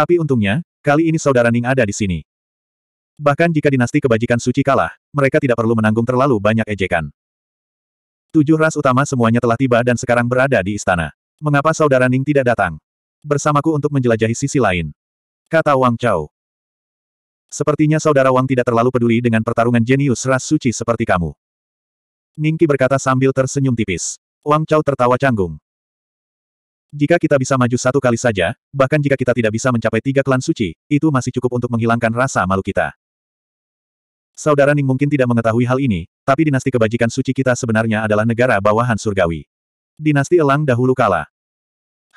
Tapi untungnya, kali ini saudara Ning ada di sini. Bahkan jika dinasti kebajikan suci kalah, mereka tidak perlu menanggung terlalu banyak ejekan. Tujuh ras utama semuanya telah tiba dan sekarang berada di istana. Mengapa saudara Ning tidak datang? Bersamaku untuk menjelajahi sisi lain. Kata Wang Chao. Sepertinya saudara Wang tidak terlalu peduli dengan pertarungan jenius ras suci seperti kamu. Ningki berkata sambil tersenyum tipis. Wang Chao tertawa canggung. Jika kita bisa maju satu kali saja, bahkan jika kita tidak bisa mencapai tiga klan suci, itu masih cukup untuk menghilangkan rasa malu kita. Saudara Ning mungkin tidak mengetahui hal ini, tapi dinasti kebajikan suci kita sebenarnya adalah negara bawahan surgawi. Dinasti Elang dahulu kala.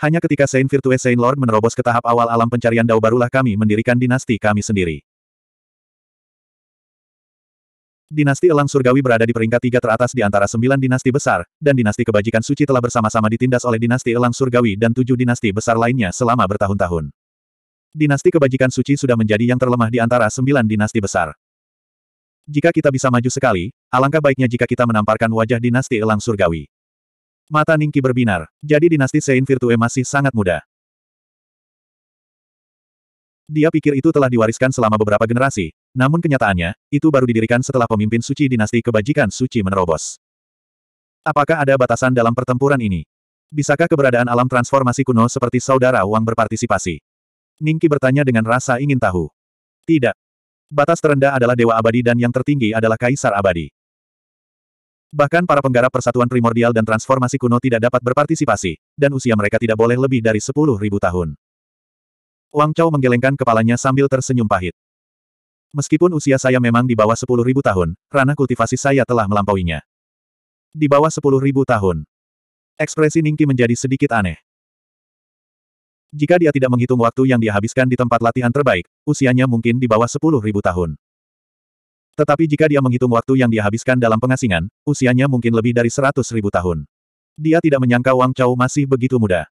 Hanya ketika Saint Virtue Saint Lord menerobos ke tahap awal alam pencarian Dao barulah kami mendirikan dinasti kami sendiri dinasti Elang Surgawi berada di peringkat tiga teratas di antara sembilan dinasti besar, dan dinasti kebajikan suci telah bersama-sama ditindas oleh dinasti Elang Surgawi dan tujuh dinasti besar lainnya selama bertahun-tahun. Dinasti kebajikan suci sudah menjadi yang terlemah di antara sembilan dinasti besar. Jika kita bisa maju sekali, alangkah baiknya jika kita menamparkan wajah dinasti Elang Surgawi. Mata Ningki berbinar, jadi dinasti Sein Virtue masih sangat muda. Dia pikir itu telah diwariskan selama beberapa generasi, namun kenyataannya, itu baru didirikan setelah pemimpin suci dinasti kebajikan suci menerobos. Apakah ada batasan dalam pertempuran ini? Bisakah keberadaan alam transformasi kuno seperti saudara Wang berpartisipasi? Ningki bertanya dengan rasa ingin tahu. Tidak. Batas terendah adalah dewa abadi dan yang tertinggi adalah kaisar abadi. Bahkan para penggarap persatuan primordial dan transformasi kuno tidak dapat berpartisipasi, dan usia mereka tidak boleh lebih dari 10.000 tahun. Wang Chao menggelengkan kepalanya sambil tersenyum pahit. Meskipun usia saya memang di bawah sepuluh ribu tahun, ranah kultivasi saya telah melampauinya. Di bawah sepuluh ribu tahun. Ekspresi Ningki menjadi sedikit aneh. Jika dia tidak menghitung waktu yang dihabiskan di tempat latihan terbaik, usianya mungkin di bawah sepuluh ribu tahun. Tetapi jika dia menghitung waktu yang dihabiskan dalam pengasingan, usianya mungkin lebih dari seratus ribu tahun. Dia tidak menyangka Wang Chao masih begitu muda.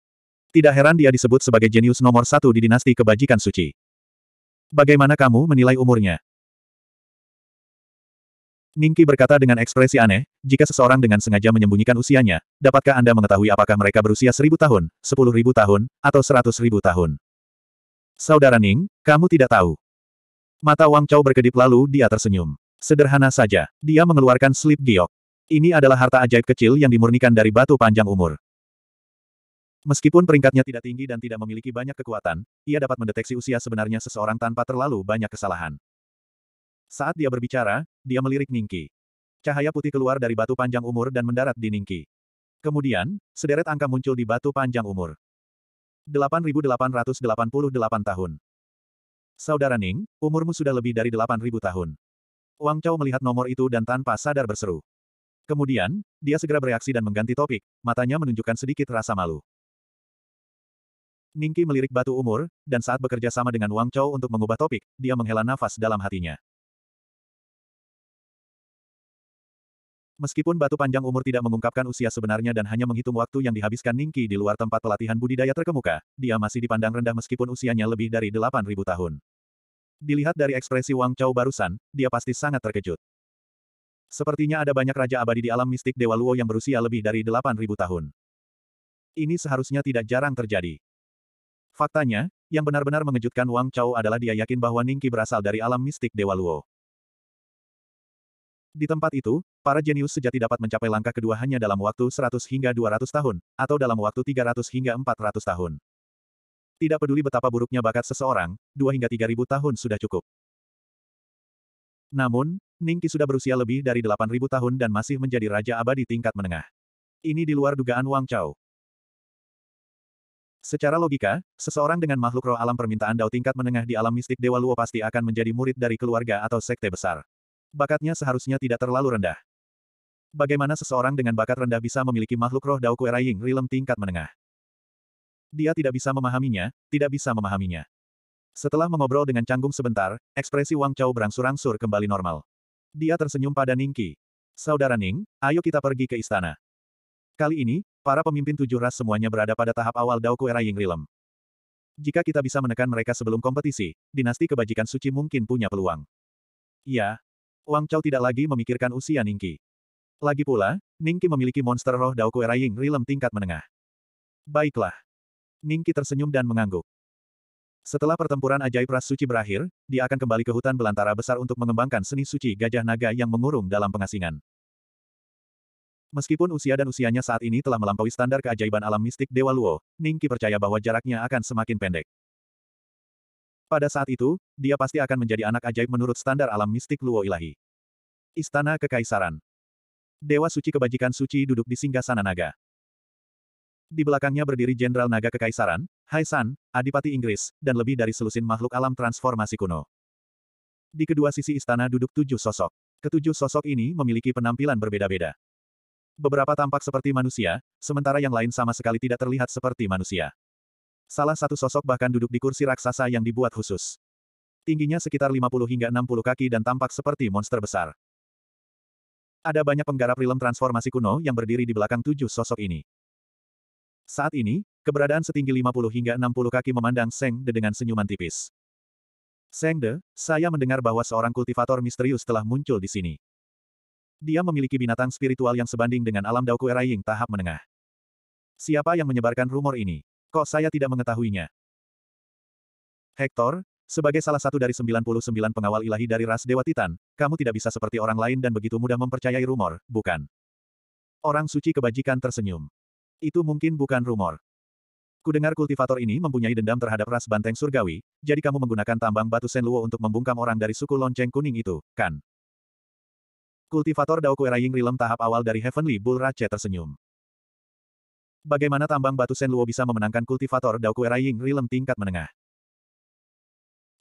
Tidak heran dia disebut sebagai jenius nomor satu di dinasti kebajikan suci. Bagaimana kamu menilai umurnya? Ningki berkata dengan ekspresi aneh, jika seseorang dengan sengaja menyembunyikan usianya, dapatkah Anda mengetahui apakah mereka berusia seribu tahun, sepuluh ribu tahun, atau seratus ribu tahun? Saudara Ning, kamu tidak tahu. Mata Wang Chao berkedip lalu dia tersenyum. Sederhana saja, dia mengeluarkan slip giok. Ini adalah harta ajaib kecil yang dimurnikan dari batu panjang umur. Meskipun peringkatnya tidak tinggi dan tidak memiliki banyak kekuatan, ia dapat mendeteksi usia sebenarnya seseorang tanpa terlalu banyak kesalahan. Saat dia berbicara, dia melirik Ningki. Cahaya putih keluar dari batu panjang umur dan mendarat di Ningki. Kemudian, sederet angka muncul di batu panjang umur. 8888 tahun. Saudara Ning, umurmu sudah lebih dari 8000 tahun. Wang Chao melihat nomor itu dan tanpa sadar berseru. Kemudian, dia segera bereaksi dan mengganti topik, matanya menunjukkan sedikit rasa malu. Ningki melirik batu umur, dan saat bekerja sama dengan Wang Chou untuk mengubah topik, dia menghela nafas dalam hatinya. Meskipun batu panjang umur tidak mengungkapkan usia sebenarnya dan hanya menghitung waktu yang dihabiskan Ningki di luar tempat pelatihan budidaya terkemuka, dia masih dipandang rendah meskipun usianya lebih dari 8.000 tahun. Dilihat dari ekspresi Wang Chou barusan, dia pasti sangat terkejut. Sepertinya ada banyak raja abadi di alam mistik Dewa Luo yang berusia lebih dari 8.000 tahun. Ini seharusnya tidak jarang terjadi. Faktanya, yang benar-benar mengejutkan Wang Chao adalah dia yakin bahwa Ningqi berasal dari alam mistik Dewa Luo. Di tempat itu, para jenius sejati dapat mencapai langkah kedua hanya dalam waktu 100 hingga 200 tahun, atau dalam waktu 300 hingga 400 tahun. Tidak peduli betapa buruknya bakat seseorang, 2 hingga ribu tahun sudah cukup. Namun, Ningki sudah berusia lebih dari 8000 tahun dan masih menjadi raja abadi tingkat menengah. Ini di luar dugaan Wang Chao. Secara logika, seseorang dengan makhluk roh alam permintaan dao tingkat menengah di alam mistik Dewa Luo pasti akan menjadi murid dari keluarga atau sekte besar. Bakatnya seharusnya tidak terlalu rendah. Bagaimana seseorang dengan bakat rendah bisa memiliki makhluk roh Dao raying Rilem tingkat menengah? Dia tidak bisa memahaminya, tidak bisa memahaminya. Setelah mengobrol dengan canggung sebentar, ekspresi Wang Chao berangsur-angsur kembali normal. Dia tersenyum pada Ningki. Saudara Ning, ayo kita pergi ke istana. Kali ini, para pemimpin tujuh ras semuanya berada pada tahap awal Dao Kuera Ying Rilem. Jika kita bisa menekan mereka sebelum kompetisi, dinasti kebajikan suci mungkin punya peluang. Ya. Wang Chao tidak lagi memikirkan usia Ningki. Lagi pula, Ningki memiliki monster roh Dao Kuera Ying Rilem tingkat menengah. Baiklah. Ningki tersenyum dan mengangguk. Setelah pertempuran ajaib ras suci berakhir, dia akan kembali ke hutan belantara besar untuk mengembangkan seni suci gajah naga yang mengurung dalam pengasingan. Meskipun usia dan usianya saat ini telah melampaui standar keajaiban alam mistik Dewa Luo, Ningki percaya bahwa jaraknya akan semakin pendek. Pada saat itu, dia pasti akan menjadi anak ajaib menurut standar alam mistik Luo Ilahi. Istana Kekaisaran Dewa Suci Kebajikan Suci duduk di singgasana naga. Di belakangnya berdiri Jenderal Naga Kekaisaran, Hai San, Adipati Inggris, dan lebih dari selusin makhluk alam transformasi kuno. Di kedua sisi istana duduk tujuh sosok. Ketujuh sosok ini memiliki penampilan berbeda-beda. Beberapa tampak seperti manusia, sementara yang lain sama sekali tidak terlihat seperti manusia. Salah satu sosok bahkan duduk di kursi raksasa yang dibuat khusus. Tingginya sekitar 50 hingga 60 kaki dan tampak seperti monster besar. Ada banyak penggarap rilem transformasi kuno yang berdiri di belakang tujuh sosok ini. Saat ini, keberadaan setinggi 50 hingga 60 kaki memandang Seng De dengan senyuman tipis. Seng De, saya mendengar bahwa seorang kultivator misterius telah muncul di sini dia memiliki binatang spiritual yang sebanding dengan alam Dao Kueraying tahap menengah. Siapa yang menyebarkan rumor ini? Kok saya tidak mengetahuinya? Hector, sebagai salah satu dari 99 pengawal ilahi dari ras Dewa Titan, kamu tidak bisa seperti orang lain dan begitu mudah mempercayai rumor, bukan? Orang suci kebajikan tersenyum. Itu mungkin bukan rumor. Kudengar kultivator ini mempunyai dendam terhadap ras banteng surgawi, jadi kamu menggunakan tambang batu Senluo untuk membungkam orang dari suku lonceng kuning itu, kan? Kultivator Dao Kueraying Rilem tahap awal dari Heavenly Bull Rache tersenyum. Bagaimana tambang batu Sen Luo bisa memenangkan kultivator Dao Kueraying Rilem tingkat menengah?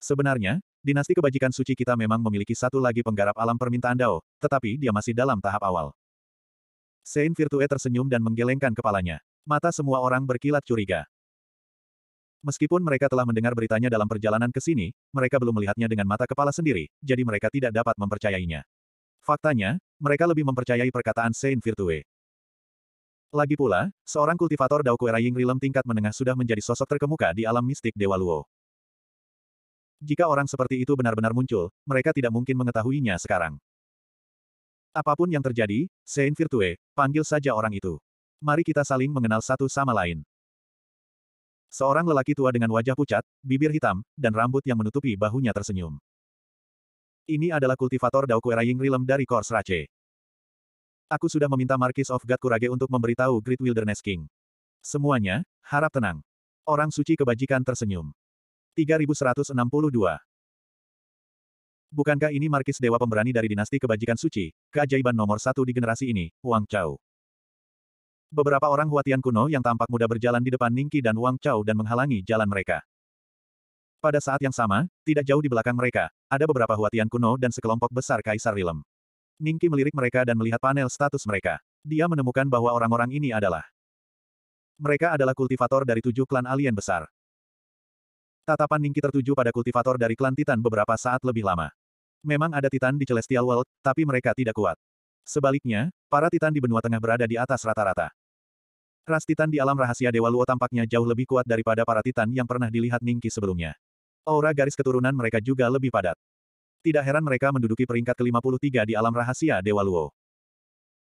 Sebenarnya, dinasti kebajikan suci kita memang memiliki satu lagi penggarap alam permintaan Dao, tetapi dia masih dalam tahap awal. Sein Virtue tersenyum dan menggelengkan kepalanya. Mata semua orang berkilat curiga. Meskipun mereka telah mendengar beritanya dalam perjalanan ke sini, mereka belum melihatnya dengan mata kepala sendiri, jadi mereka tidak dapat mempercayainya. Faktanya, mereka lebih mempercayai perkataan Saint Virtue. Lagi pula, seorang kultivator Dao Ying Rilem tingkat menengah sudah menjadi sosok terkemuka di alam mistik Dewa Luo. Jika orang seperti itu benar-benar muncul, mereka tidak mungkin mengetahuinya sekarang. Apapun yang terjadi, Saint Virtue, panggil saja orang itu. Mari kita saling mengenal satu sama lain. Seorang lelaki tua dengan wajah pucat, bibir hitam, dan rambut yang menutupi bahunya tersenyum. Ini adalah kultivator Daokuera Ying Rilem dari Kors Rache. Aku sudah meminta Marquis of God Kurage untuk memberitahu Great Wilderness King. Semuanya, harap tenang. Orang suci kebajikan tersenyum. 3162. Bukankah ini Markis Dewa Pemberani dari dinasti kebajikan suci, keajaiban nomor satu di generasi ini, Wang Chao? Beberapa orang Huatian kuno yang tampak muda berjalan di depan Ningki dan Wang Chao dan menghalangi jalan mereka. Pada saat yang sama, tidak jauh di belakang mereka, ada beberapa Huatian kuno dan sekelompok besar Kaisar Rilem. Ningki melirik mereka dan melihat panel status mereka. Dia menemukan bahwa orang-orang ini adalah mereka adalah kultivator dari tujuh klan alien besar. Tatapan Ningki tertuju pada kultivator dari klan Titan beberapa saat lebih lama. Memang ada Titan di Celestial World, tapi mereka tidak kuat. Sebaliknya, para Titan di benua tengah berada di atas rata-rata. Ras Titan di alam rahasia Dewa Luo tampaknya jauh lebih kuat daripada para Titan yang pernah dilihat Ningki sebelumnya. Aura garis keturunan mereka juga lebih padat. Tidak heran mereka menduduki peringkat ke-53 di alam rahasia Dewa Luo.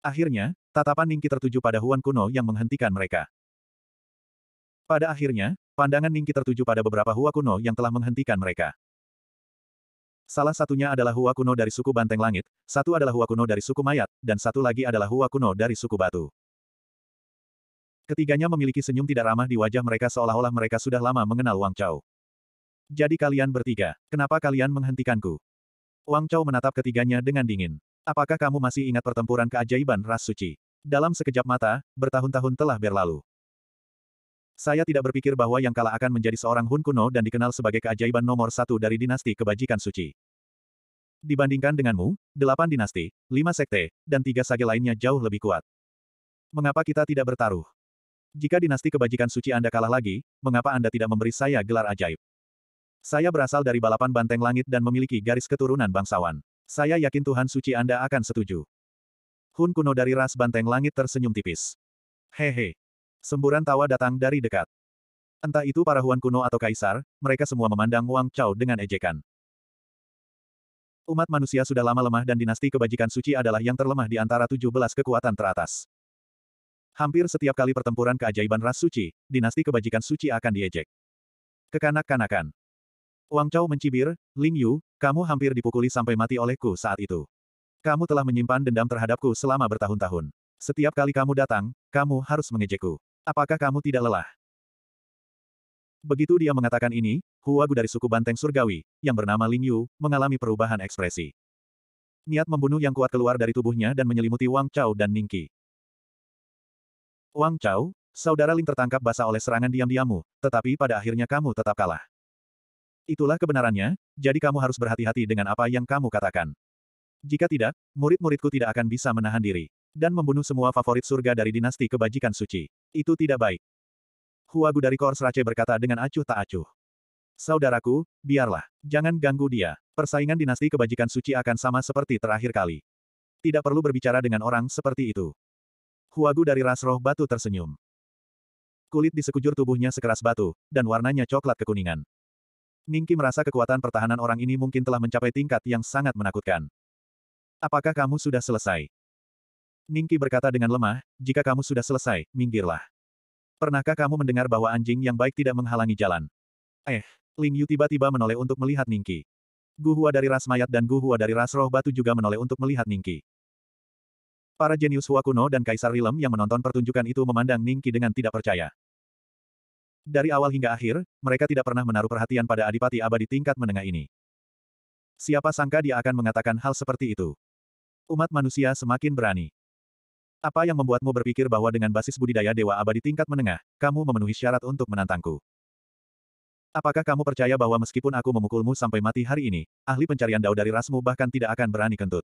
Akhirnya, tatapan Ningki tertuju pada Huan Kuno yang menghentikan mereka. Pada akhirnya, pandangan Ningki tertuju pada beberapa Hua Kuno yang telah menghentikan mereka. Salah satunya adalah Hua Kuno dari suku Banteng Langit, satu adalah Hua Kuno dari suku Mayat, dan satu lagi adalah Hua Kuno dari suku Batu. Ketiganya memiliki senyum tidak ramah di wajah mereka seolah-olah mereka sudah lama mengenal Wang Chao. Jadi kalian bertiga, kenapa kalian menghentikanku? Wang Chao menatap ketiganya dengan dingin. Apakah kamu masih ingat pertempuran keajaiban ras suci? Dalam sekejap mata, bertahun-tahun telah berlalu. Saya tidak berpikir bahwa yang kalah akan menjadi seorang Hun kuno dan dikenal sebagai keajaiban nomor satu dari dinasti kebajikan suci. Dibandingkan denganmu, delapan dinasti, lima sekte, dan tiga sage lainnya jauh lebih kuat. Mengapa kita tidak bertaruh? Jika dinasti kebajikan suci Anda kalah lagi, mengapa Anda tidak memberi saya gelar ajaib? Saya berasal dari balapan banteng langit dan memiliki garis keturunan bangsawan. Saya yakin Tuhan suci Anda akan setuju. Hun kuno dari ras banteng langit tersenyum tipis. Hehe. Semburan tawa datang dari dekat. Entah itu para Huan kuno atau kaisar, mereka semua memandang Wang Chao dengan ejekan. Umat manusia sudah lama lemah dan dinasti kebajikan suci adalah yang terlemah di antara 17 kekuatan teratas. Hampir setiap kali pertempuran keajaiban ras suci, dinasti kebajikan suci akan diejek. Kekanak-kanakan. Wang Chao mencibir, Ling Yu, kamu hampir dipukuli sampai mati olehku saat itu. Kamu telah menyimpan dendam terhadapku selama bertahun-tahun. Setiap kali kamu datang, kamu harus mengejekku. Apakah kamu tidak lelah? Begitu dia mengatakan ini, Huagu dari suku Banteng Surgawi, yang bernama Ling Yu, mengalami perubahan ekspresi. Niat membunuh yang kuat keluar dari tubuhnya dan menyelimuti Wang Chao dan Qi. Wang Chao, saudara Ling tertangkap basah oleh serangan diam diammu tetapi pada akhirnya kamu tetap kalah. Itulah kebenarannya, jadi kamu harus berhati-hati dengan apa yang kamu katakan. Jika tidak, murid-muridku tidak akan bisa menahan diri. Dan membunuh semua favorit surga dari dinasti kebajikan suci. Itu tidak baik. Huagu dari Kors Rache berkata dengan acuh tak acuh. Saudaraku, biarlah. Jangan ganggu dia. Persaingan dinasti kebajikan suci akan sama seperti terakhir kali. Tidak perlu berbicara dengan orang seperti itu. Huagu dari ras roh batu tersenyum. Kulit di sekujur tubuhnya sekeras batu, dan warnanya coklat kekuningan. Ningki merasa kekuatan pertahanan orang ini mungkin telah mencapai tingkat yang sangat menakutkan. Apakah kamu sudah selesai? Ningki berkata dengan lemah, jika kamu sudah selesai, minggirlah. Pernahkah kamu mendengar bahwa anjing yang baik tidak menghalangi jalan? Eh, Ling Yu tiba-tiba menoleh untuk melihat Ningki. Guhua dari ras mayat dan Guhua dari ras roh batu juga menoleh untuk melihat Ningki. Para jenius Hua kuno dan Kaisar Rilem yang menonton pertunjukan itu memandang Ningki dengan tidak percaya. Dari awal hingga akhir, mereka tidak pernah menaruh perhatian pada adipati abadi tingkat menengah ini. Siapa sangka dia akan mengatakan hal seperti itu? Umat manusia semakin berani. Apa yang membuatmu berpikir bahwa dengan basis budidaya dewa abadi tingkat menengah, kamu memenuhi syarat untuk menantangku? Apakah kamu percaya bahwa meskipun aku memukulmu sampai mati hari ini, ahli pencarian dao dari rasmu bahkan tidak akan berani kentut?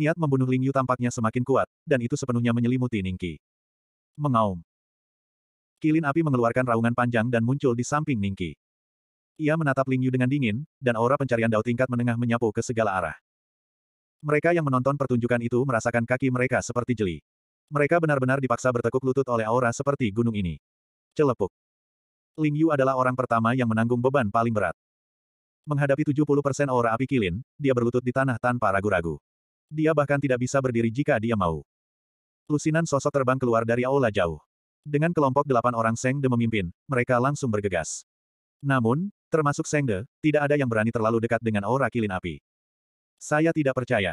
Niat membunuh Ling Yu tampaknya semakin kuat, dan itu sepenuhnya menyelimuti Ningki. Mengaum. Kilin api mengeluarkan raungan panjang dan muncul di samping Ningki. Ia menatap Ling Yu dengan dingin, dan aura pencarian dao tingkat menengah menyapu ke segala arah. Mereka yang menonton pertunjukan itu merasakan kaki mereka seperti jeli. Mereka benar-benar dipaksa bertekuk lutut oleh aura seperti gunung ini. Celepuk. Ling Yu adalah orang pertama yang menanggung beban paling berat. Menghadapi 70% aura api kilin, dia berlutut di tanah tanpa ragu-ragu. Dia bahkan tidak bisa berdiri jika dia mau. Lusinan sosok terbang keluar dari aula jauh. Dengan kelompok delapan orang Seng De memimpin, mereka langsung bergegas. Namun, termasuk Seng De, tidak ada yang berani terlalu dekat dengan aura kilin api. Saya tidak percaya.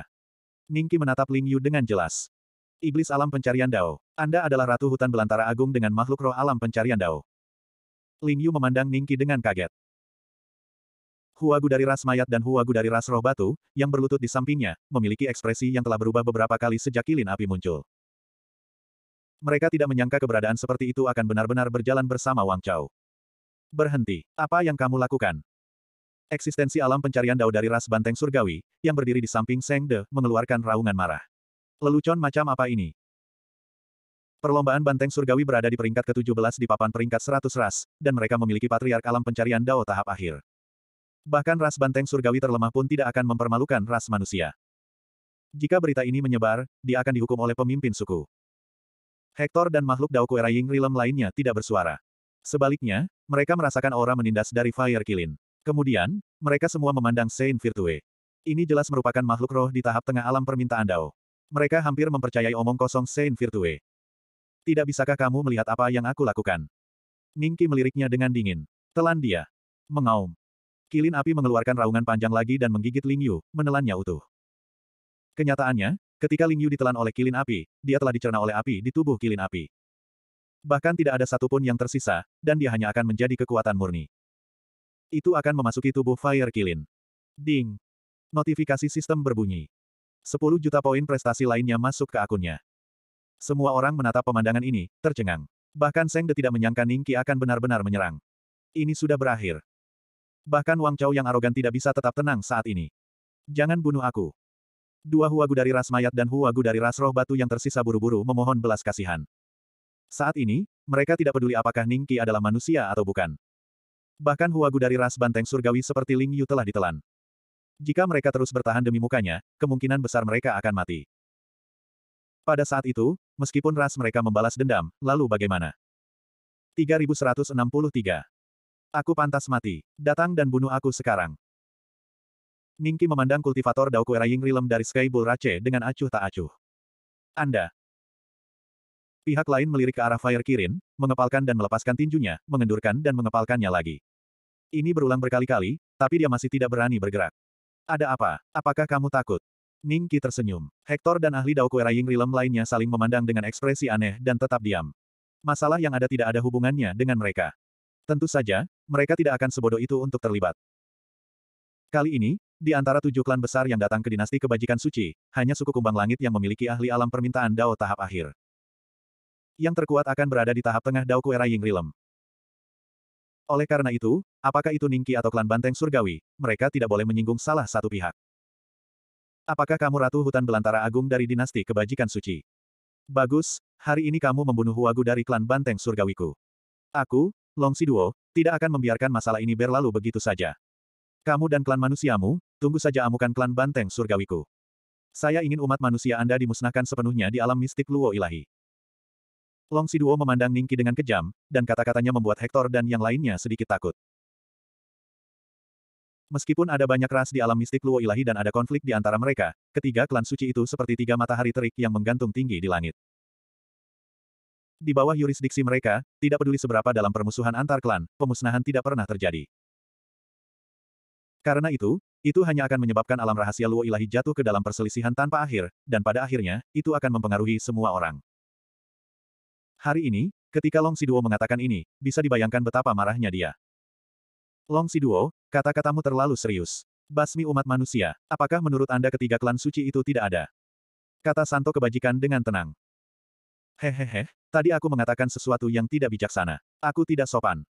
Ningki menatap Ling Yu dengan jelas. Iblis alam pencarian Dao. Anda adalah ratu hutan belantara agung dengan makhluk roh alam pencarian Dao. Ling Yu memandang Ningki dengan kaget. Huagu dari ras mayat dan Huagu dari ras roh batu, yang berlutut di sampingnya, memiliki ekspresi yang telah berubah beberapa kali sejak kilin api muncul. Mereka tidak menyangka keberadaan seperti itu akan benar-benar berjalan bersama Wang Chao. Berhenti. Apa yang kamu lakukan? Eksistensi alam pencarian dao dari ras banteng surgawi, yang berdiri di samping Seng De, mengeluarkan raungan marah. Lelucon macam apa ini? Perlombaan banteng surgawi berada di peringkat ke-17 di papan peringkat 100 ras, dan mereka memiliki patriark alam pencarian dao tahap akhir. Bahkan ras banteng surgawi terlemah pun tidak akan mempermalukan ras manusia. Jika berita ini menyebar, dia akan dihukum oleh pemimpin suku. Hector dan makhluk Dao Ying Rilem lainnya tidak bersuara. Sebaliknya, mereka merasakan aura menindas dari Fire Kilin. Kemudian, mereka semua memandang Saint Virtue. Ini jelas merupakan makhluk roh di tahap tengah alam permintaan Dao. Mereka hampir mempercayai omong kosong Saint Virtue. Tidak bisakah kamu melihat apa yang aku lakukan? Ningki meliriknya dengan dingin. Telan dia. Mengaum. Kilin api mengeluarkan raungan panjang lagi dan menggigit Ling Yu, menelannya utuh. Kenyataannya, Ketika Ling Yu ditelan oleh kilin api, dia telah dicerna oleh api di tubuh kilin api. Bahkan tidak ada satupun yang tersisa, dan dia hanya akan menjadi kekuatan murni. Itu akan memasuki tubuh Fire Kilin. Ding. Notifikasi sistem berbunyi. 10 juta poin prestasi lainnya masuk ke akunnya. Semua orang menatap pemandangan ini, tercengang. Bahkan Seng De tidak menyangka Ningki akan benar-benar menyerang. Ini sudah berakhir. Bahkan Wang Chao yang arogan tidak bisa tetap tenang saat ini. Jangan bunuh aku. Dua Huagu dari ras mayat dan Huagu dari ras roh batu yang tersisa buru-buru memohon belas kasihan. Saat ini, mereka tidak peduli apakah Ningki adalah manusia atau bukan. Bahkan Huagu dari ras banteng surgawi seperti Ling Yu telah ditelan. Jika mereka terus bertahan demi mukanya, kemungkinan besar mereka akan mati. Pada saat itu, meskipun ras mereka membalas dendam, lalu bagaimana? 3163. Aku pantas mati. Datang dan bunuh aku sekarang. Ningki memandang kultivator Dao Ying Rilem dari Sky Bull Rache dengan acuh tak acuh. Anda. Pihak lain melirik ke arah Fire Kirin, mengepalkan dan melepaskan tinjunya, mengendurkan dan mengepalkannya lagi. Ini berulang berkali-kali, tapi dia masih tidak berani bergerak. Ada apa? Apakah kamu takut? Ningki tersenyum. Hector dan ahli Dao Ying Rilem lainnya saling memandang dengan ekspresi aneh dan tetap diam. Masalah yang ada tidak ada hubungannya dengan mereka. Tentu saja, mereka tidak akan sebodoh itu untuk terlibat. Kali ini, di antara tujuh klan besar yang datang ke dinasti kebajikan suci, hanya suku kumbang langit yang memiliki ahli alam permintaan Dao tahap akhir. Yang terkuat akan berada di tahap tengah Dao Kuera Ying Rilem. Oleh karena itu, apakah itu Ningki atau klan Banteng Surgawi, mereka tidak boleh menyinggung salah satu pihak. Apakah kamu Ratu Hutan Belantara Agung dari dinasti kebajikan suci? Bagus, hari ini kamu membunuh Huagu dari klan Banteng Surgawiku. Aku, Long Siduo, tidak akan membiarkan masalah ini berlalu begitu saja. Kamu dan klan manusiamu, Tunggu saja amukan klan banteng surgawiku. Saya ingin umat manusia Anda dimusnahkan sepenuhnya di alam mistik Luo Ilahi. Long Siduo memandang Ningki dengan kejam, dan kata-katanya membuat Hector dan yang lainnya sedikit takut. Meskipun ada banyak ras di alam mistik Luo Ilahi dan ada konflik di antara mereka, ketiga klan suci itu seperti tiga matahari terik yang menggantung tinggi di langit. Di bawah yurisdiksi mereka, tidak peduli seberapa dalam permusuhan antar klan, pemusnahan tidak pernah terjadi. Karena itu, itu hanya akan menyebabkan alam rahasia Luo Ilahi jatuh ke dalam perselisihan tanpa akhir, dan pada akhirnya, itu akan mempengaruhi semua orang. Hari ini, ketika Long Siduo mengatakan ini, bisa dibayangkan betapa marahnya dia. Long Siduo, kata-katamu terlalu serius. Basmi umat manusia, apakah menurut Anda ketiga klan suci itu tidak ada? Kata Santo kebajikan dengan tenang. Hehehe, tadi aku mengatakan sesuatu yang tidak bijaksana. Aku tidak sopan.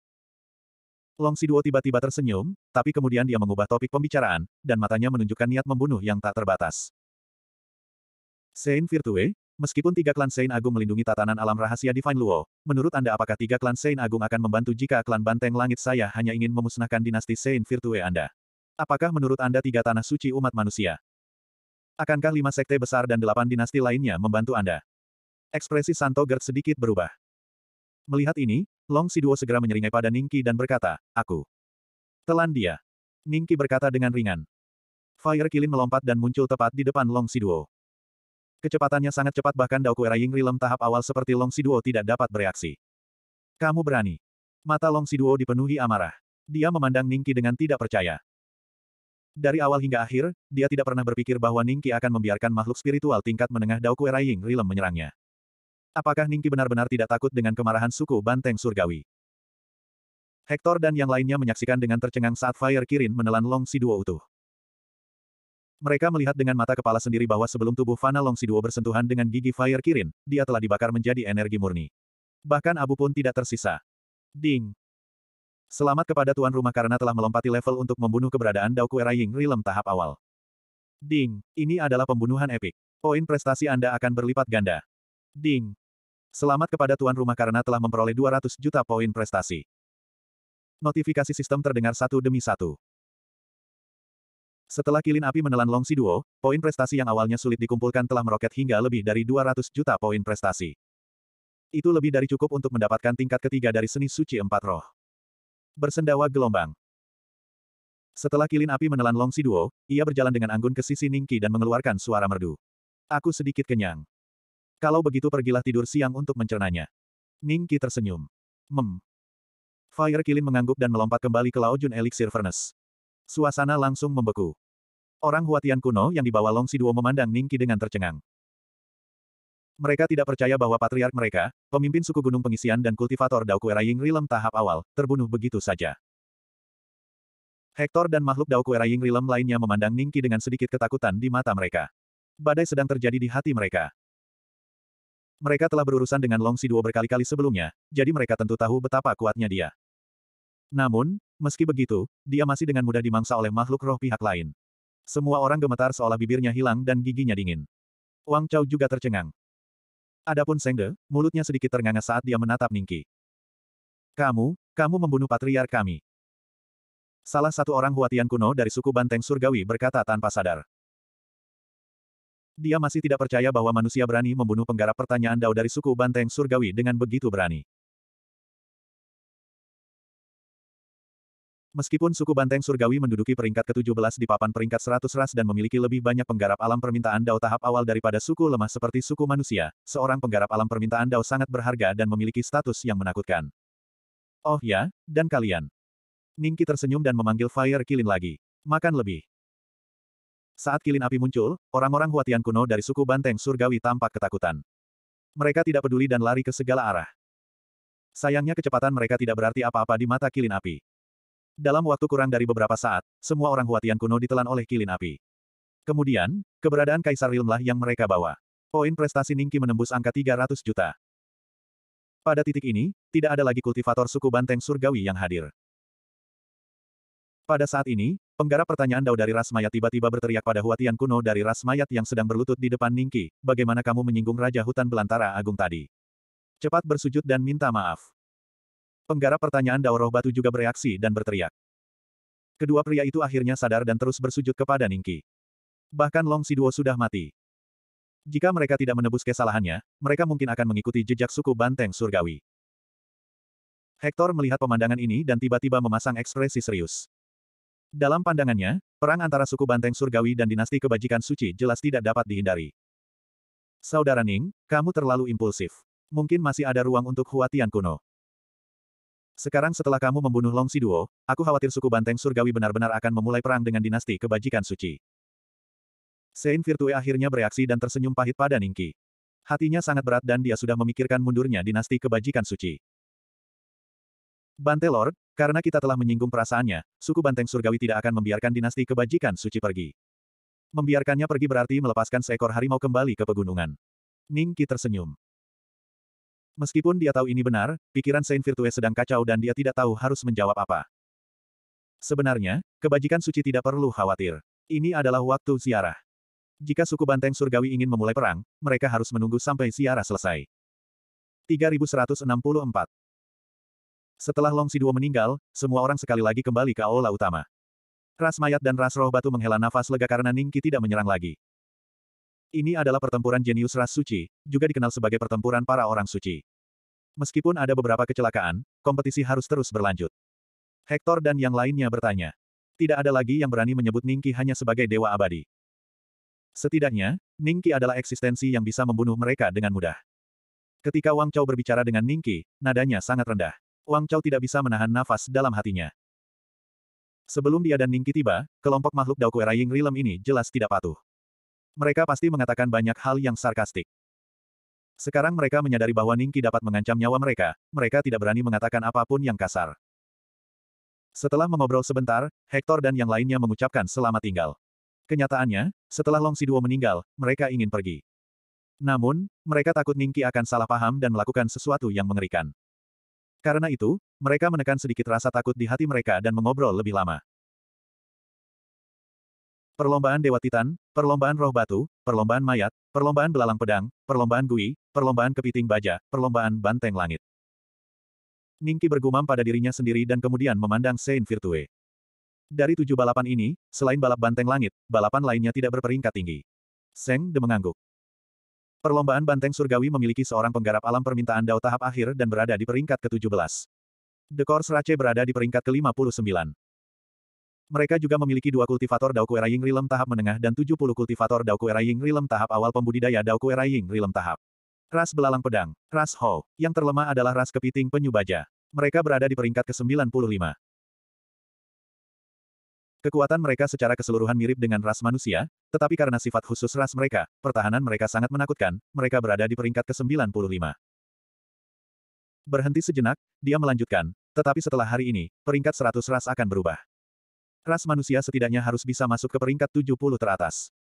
Long Siduo tiba-tiba tersenyum, tapi kemudian dia mengubah topik pembicaraan, dan matanya menunjukkan niat membunuh yang tak terbatas. Saint Virtue, meskipun tiga klan Saint Agung melindungi tatanan alam rahasia Divine Luo, menurut Anda apakah tiga klan Saint Agung akan membantu jika klan Banteng Langit saya hanya ingin memusnahkan dinasti Saint Virtue Anda? Apakah menurut Anda tiga tanah suci umat manusia? Akankah lima sekte besar dan delapan dinasti lainnya membantu Anda? Ekspresi Santo Gerd sedikit berubah. Melihat ini, Long Siduo segera menyeringai pada Ningki dan berkata, aku. Telan dia. Ningki berkata dengan ringan. Fire Kilin melompat dan muncul tepat di depan Long Siduo. Kecepatannya sangat cepat bahkan Dao Kuera Ying Rilem tahap awal seperti Long Siduo tidak dapat bereaksi. Kamu berani. Mata Long Siduo dipenuhi amarah. Dia memandang Ningki dengan tidak percaya. Dari awal hingga akhir, dia tidak pernah berpikir bahwa Ningki akan membiarkan makhluk spiritual tingkat menengah Dao Kuera Ying Rilem menyerangnya. Apakah Ningki benar-benar tidak takut dengan kemarahan suku Banteng Surgawi? Hector dan yang lainnya menyaksikan dengan tercengang saat Fire Kirin menelan Long Siduo utuh. Mereka melihat dengan mata kepala sendiri bahwa sebelum tubuh Fana Long Siduo bersentuhan dengan gigi Fire Kirin, dia telah dibakar menjadi energi murni. Bahkan abu pun tidak tersisa. Ding! Selamat kepada tuan rumah karena telah melompati level untuk membunuh keberadaan Dao Kuera Ying Rilem tahap awal. Ding! Ini adalah pembunuhan epik. Poin prestasi Anda akan berlipat ganda. Ding! Selamat kepada tuan rumah karena telah memperoleh 200 juta poin prestasi. Notifikasi sistem terdengar satu demi satu. Setelah kilin api menelan Long Duo, poin prestasi yang awalnya sulit dikumpulkan telah meroket hingga lebih dari 200 juta poin prestasi. Itu lebih dari cukup untuk mendapatkan tingkat ketiga dari seni suci empat roh. Bersendawa gelombang. Setelah kilin api menelan Long Duo, ia berjalan dengan anggun ke sisi Ningki dan mengeluarkan suara merdu. Aku sedikit kenyang. Kalau begitu pergilah tidur siang untuk mencernanya. Ning tersenyum. Mem. Fire Kilin mengangguk dan melompat kembali ke Laojun Elixir Furnace. Suasana langsung membeku. Orang Huatian kuno yang dibawa Long Siduo memandang Ning dengan tercengang. Mereka tidak percaya bahwa patriark mereka, pemimpin suku gunung pengisian dan kultivator Dao Kuera Ying Rilem tahap awal, terbunuh begitu saja. Hector dan makhluk Dao Kuera Ying Rilem lainnya memandang Ningki dengan sedikit ketakutan di mata mereka. Badai sedang terjadi di hati mereka. Mereka telah berurusan dengan Long Siduo berkali-kali sebelumnya, jadi mereka tentu tahu betapa kuatnya dia. Namun, meski begitu, dia masih dengan mudah dimangsa oleh makhluk roh pihak lain. Semua orang gemetar seolah bibirnya hilang dan giginya dingin. Wang Chao juga tercengang. Adapun Sengde, mulutnya sedikit ternganga saat dia menatap Ningki. Kamu, kamu membunuh patriar kami. Salah satu orang Huatian kuno dari suku Banteng Surgawi berkata tanpa sadar. Dia masih tidak percaya bahwa manusia berani membunuh penggarap pertanyaan Dao dari suku Banteng Surgawi dengan begitu berani. Meskipun suku Banteng Surgawi menduduki peringkat ke-17 di papan peringkat 100 ras dan memiliki lebih banyak penggarap alam permintaan Dao tahap awal daripada suku lemah seperti suku manusia, seorang penggarap alam permintaan Dao sangat berharga dan memiliki status yang menakutkan. Oh ya, dan kalian. Ningki tersenyum dan memanggil Fire Kilin lagi. Makan lebih. Saat kilin api muncul, orang-orang Huatian kuno dari suku Banteng Surgawi tampak ketakutan. Mereka tidak peduli dan lari ke segala arah. Sayangnya kecepatan mereka tidak berarti apa-apa di mata kilin api. Dalam waktu kurang dari beberapa saat, semua orang Huatian kuno ditelan oleh kilin api. Kemudian, keberadaan Kaisar Rilmlah yang mereka bawa. Poin prestasi Ningki menembus angka 300 juta. Pada titik ini, tidak ada lagi kultivator suku Banteng Surgawi yang hadir. Pada saat ini, penggarap pertanyaan Dao dari ras mayat tiba-tiba berteriak pada Huatian kuno dari ras mayat yang sedang berlutut di depan Ningki, bagaimana kamu menyinggung Raja Hutan Belantara Agung tadi? Cepat bersujud dan minta maaf. Penggarap pertanyaan Dao Roh Batu juga bereaksi dan berteriak. Kedua pria itu akhirnya sadar dan terus bersujud kepada Ningki. Bahkan Long Siduo sudah mati. Jika mereka tidak menebus kesalahannya, mereka mungkin akan mengikuti jejak suku Banteng Surgawi. Hector melihat pemandangan ini dan tiba-tiba memasang ekspresi serius. Dalam pandangannya, perang antara suku Banteng Surgawi dan dinasti kebajikan suci jelas tidak dapat dihindari. Saudara Ning, kamu terlalu impulsif. Mungkin masih ada ruang untuk Huatian kuno. Sekarang setelah kamu membunuh Long Siduo, aku khawatir suku Banteng Surgawi benar-benar akan memulai perang dengan dinasti kebajikan suci. Sein Virtue akhirnya bereaksi dan tersenyum pahit pada Ningki. Hatinya sangat berat dan dia sudah memikirkan mundurnya dinasti kebajikan suci. Bante Lord, karena kita telah menyinggung perasaannya, suku Banteng Surgawi tidak akan membiarkan dinasti kebajikan suci pergi. Membiarkannya pergi berarti melepaskan seekor harimau kembali ke pegunungan. Ning Qi tersenyum. Meskipun dia tahu ini benar, pikiran Saint Virtue sedang kacau dan dia tidak tahu harus menjawab apa. Sebenarnya, kebajikan suci tidak perlu khawatir. Ini adalah waktu ziarah. Jika suku Banteng Surgawi ingin memulai perang, mereka harus menunggu sampai ziarah selesai. 3164 setelah Long Siduo meninggal, semua orang sekali lagi kembali ke aula utama. Ras mayat dan ras roh batu menghela nafas lega karena Ningki tidak menyerang lagi. Ini adalah pertempuran jenius ras suci, juga dikenal sebagai pertempuran para orang suci. Meskipun ada beberapa kecelakaan, kompetisi harus terus berlanjut. Hector dan yang lainnya bertanya. Tidak ada lagi yang berani menyebut Ningki hanya sebagai dewa abadi. Setidaknya, Ningki adalah eksistensi yang bisa membunuh mereka dengan mudah. Ketika Wang Chao berbicara dengan Ningki, nadanya sangat rendah. Wang Chao tidak bisa menahan nafas dalam hatinya. Sebelum dia dan Ningki tiba, kelompok makhluk Daokue Ying Rilem ini jelas tidak patuh. Mereka pasti mengatakan banyak hal yang sarkastik. Sekarang mereka menyadari bahwa Ningki dapat mengancam nyawa mereka, mereka tidak berani mengatakan apapun yang kasar. Setelah mengobrol sebentar, Hector dan yang lainnya mengucapkan selamat tinggal. Kenyataannya, setelah Long Siduo meninggal, mereka ingin pergi. Namun, mereka takut Ningki akan salah paham dan melakukan sesuatu yang mengerikan. Karena itu, mereka menekan sedikit rasa takut di hati mereka dan mengobrol lebih lama. Perlombaan Dewa Titan, Perlombaan Roh Batu, Perlombaan Mayat, Perlombaan Belalang Pedang, Perlombaan Gui, Perlombaan Kepiting Baja, Perlombaan Banteng Langit. Ningki bergumam pada dirinya sendiri dan kemudian memandang Saint Virtue. Dari tujuh balapan ini, selain balap banteng langit, balapan lainnya tidak berperingkat tinggi. Seng De mengangguk. Perlombaan Banteng Surgawi memiliki seorang penggarap alam permintaan Dao tahap akhir dan berada di peringkat ke-17. Dekor Serace berada di peringkat ke-59. Mereka juga memiliki dua kultivator Dao Ying Rilem tahap menengah dan 70 kultivator Dao Ying Rilem tahap awal pembudidaya Dao Ying Rilem tahap. Ras belalang pedang, ras Ho, yang terlemah adalah ras kepiting penyu baja. Mereka berada di peringkat ke-95. Kekuatan mereka secara keseluruhan mirip dengan ras manusia, tetapi karena sifat khusus ras mereka, pertahanan mereka sangat menakutkan, mereka berada di peringkat ke-95. Berhenti sejenak, dia melanjutkan, tetapi setelah hari ini, peringkat 100 ras akan berubah. Ras manusia setidaknya harus bisa masuk ke peringkat 70 teratas.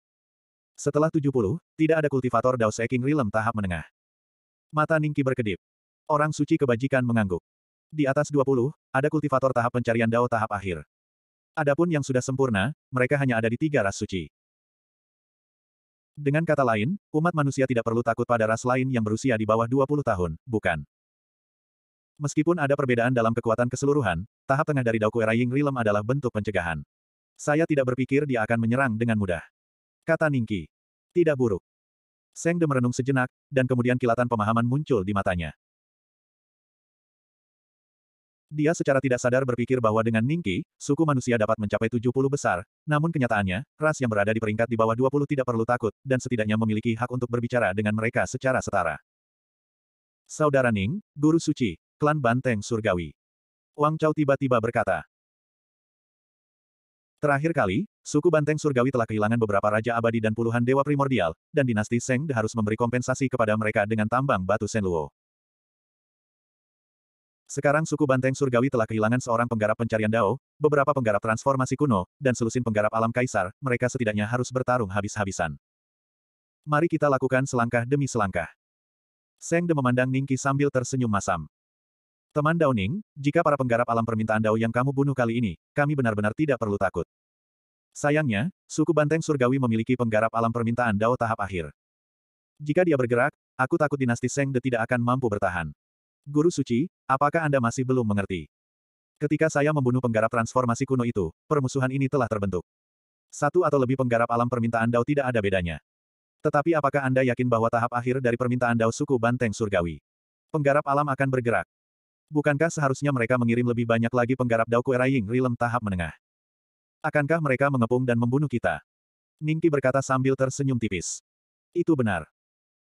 Setelah 70, tidak ada kultivator Dao Seking Rilem tahap menengah. Mata Ningki berkedip. Orang suci kebajikan mengangguk. Di atas 20, ada kultivator tahap pencarian Dao tahap akhir. Adapun yang sudah sempurna, mereka hanya ada di tiga ras suci. Dengan kata lain, umat manusia tidak perlu takut pada ras lain yang berusia di bawah 20 tahun, bukan? Meskipun ada perbedaan dalam kekuatan keseluruhan, tahap tengah dari Dao Ying Rilem adalah bentuk pencegahan. Saya tidak berpikir dia akan menyerang dengan mudah. Kata Ningki. Tidak buruk. Seng De merenung sejenak, dan kemudian kilatan pemahaman muncul di matanya. Dia secara tidak sadar berpikir bahwa dengan Ningki, suku manusia dapat mencapai 70 besar, namun kenyataannya, ras yang berada di peringkat di bawah 20 tidak perlu takut, dan setidaknya memiliki hak untuk berbicara dengan mereka secara setara. Saudara Ning, Guru Suci, Klan Banteng Surgawi. Wang Chao tiba-tiba berkata. Terakhir kali, Suku Banteng Surgawi telah kehilangan beberapa raja abadi dan puluhan dewa primordial, dan dinasti Seng harus memberi kompensasi kepada mereka dengan tambang batu Senluo. Sekarang suku Banteng Surgawi telah kehilangan seorang penggarap pencarian Dao, beberapa penggarap transformasi kuno, dan selusin penggarap alam kaisar, mereka setidaknya harus bertarung habis-habisan. Mari kita lakukan selangkah demi selangkah. Seng De memandang Ningki sambil tersenyum masam. Teman Dao Ning, jika para penggarap alam permintaan Dao yang kamu bunuh kali ini, kami benar-benar tidak perlu takut. Sayangnya, suku Banteng Surgawi memiliki penggarap alam permintaan Dao tahap akhir. Jika dia bergerak, aku takut dinasti Seng De tidak akan mampu bertahan. Guru Suci, apakah Anda masih belum mengerti? Ketika saya membunuh penggarap transformasi kuno itu, permusuhan ini telah terbentuk. Satu atau lebih penggarap alam permintaan Dao tidak ada bedanya. Tetapi apakah Anda yakin bahwa tahap akhir dari permintaan Dao suku Banteng Surgawi? Penggarap alam akan bergerak. Bukankah seharusnya mereka mengirim lebih banyak lagi penggarap Dao Kueraying Rilem tahap menengah? Akankah mereka mengepung dan membunuh kita? Ningki berkata sambil tersenyum tipis. Itu benar.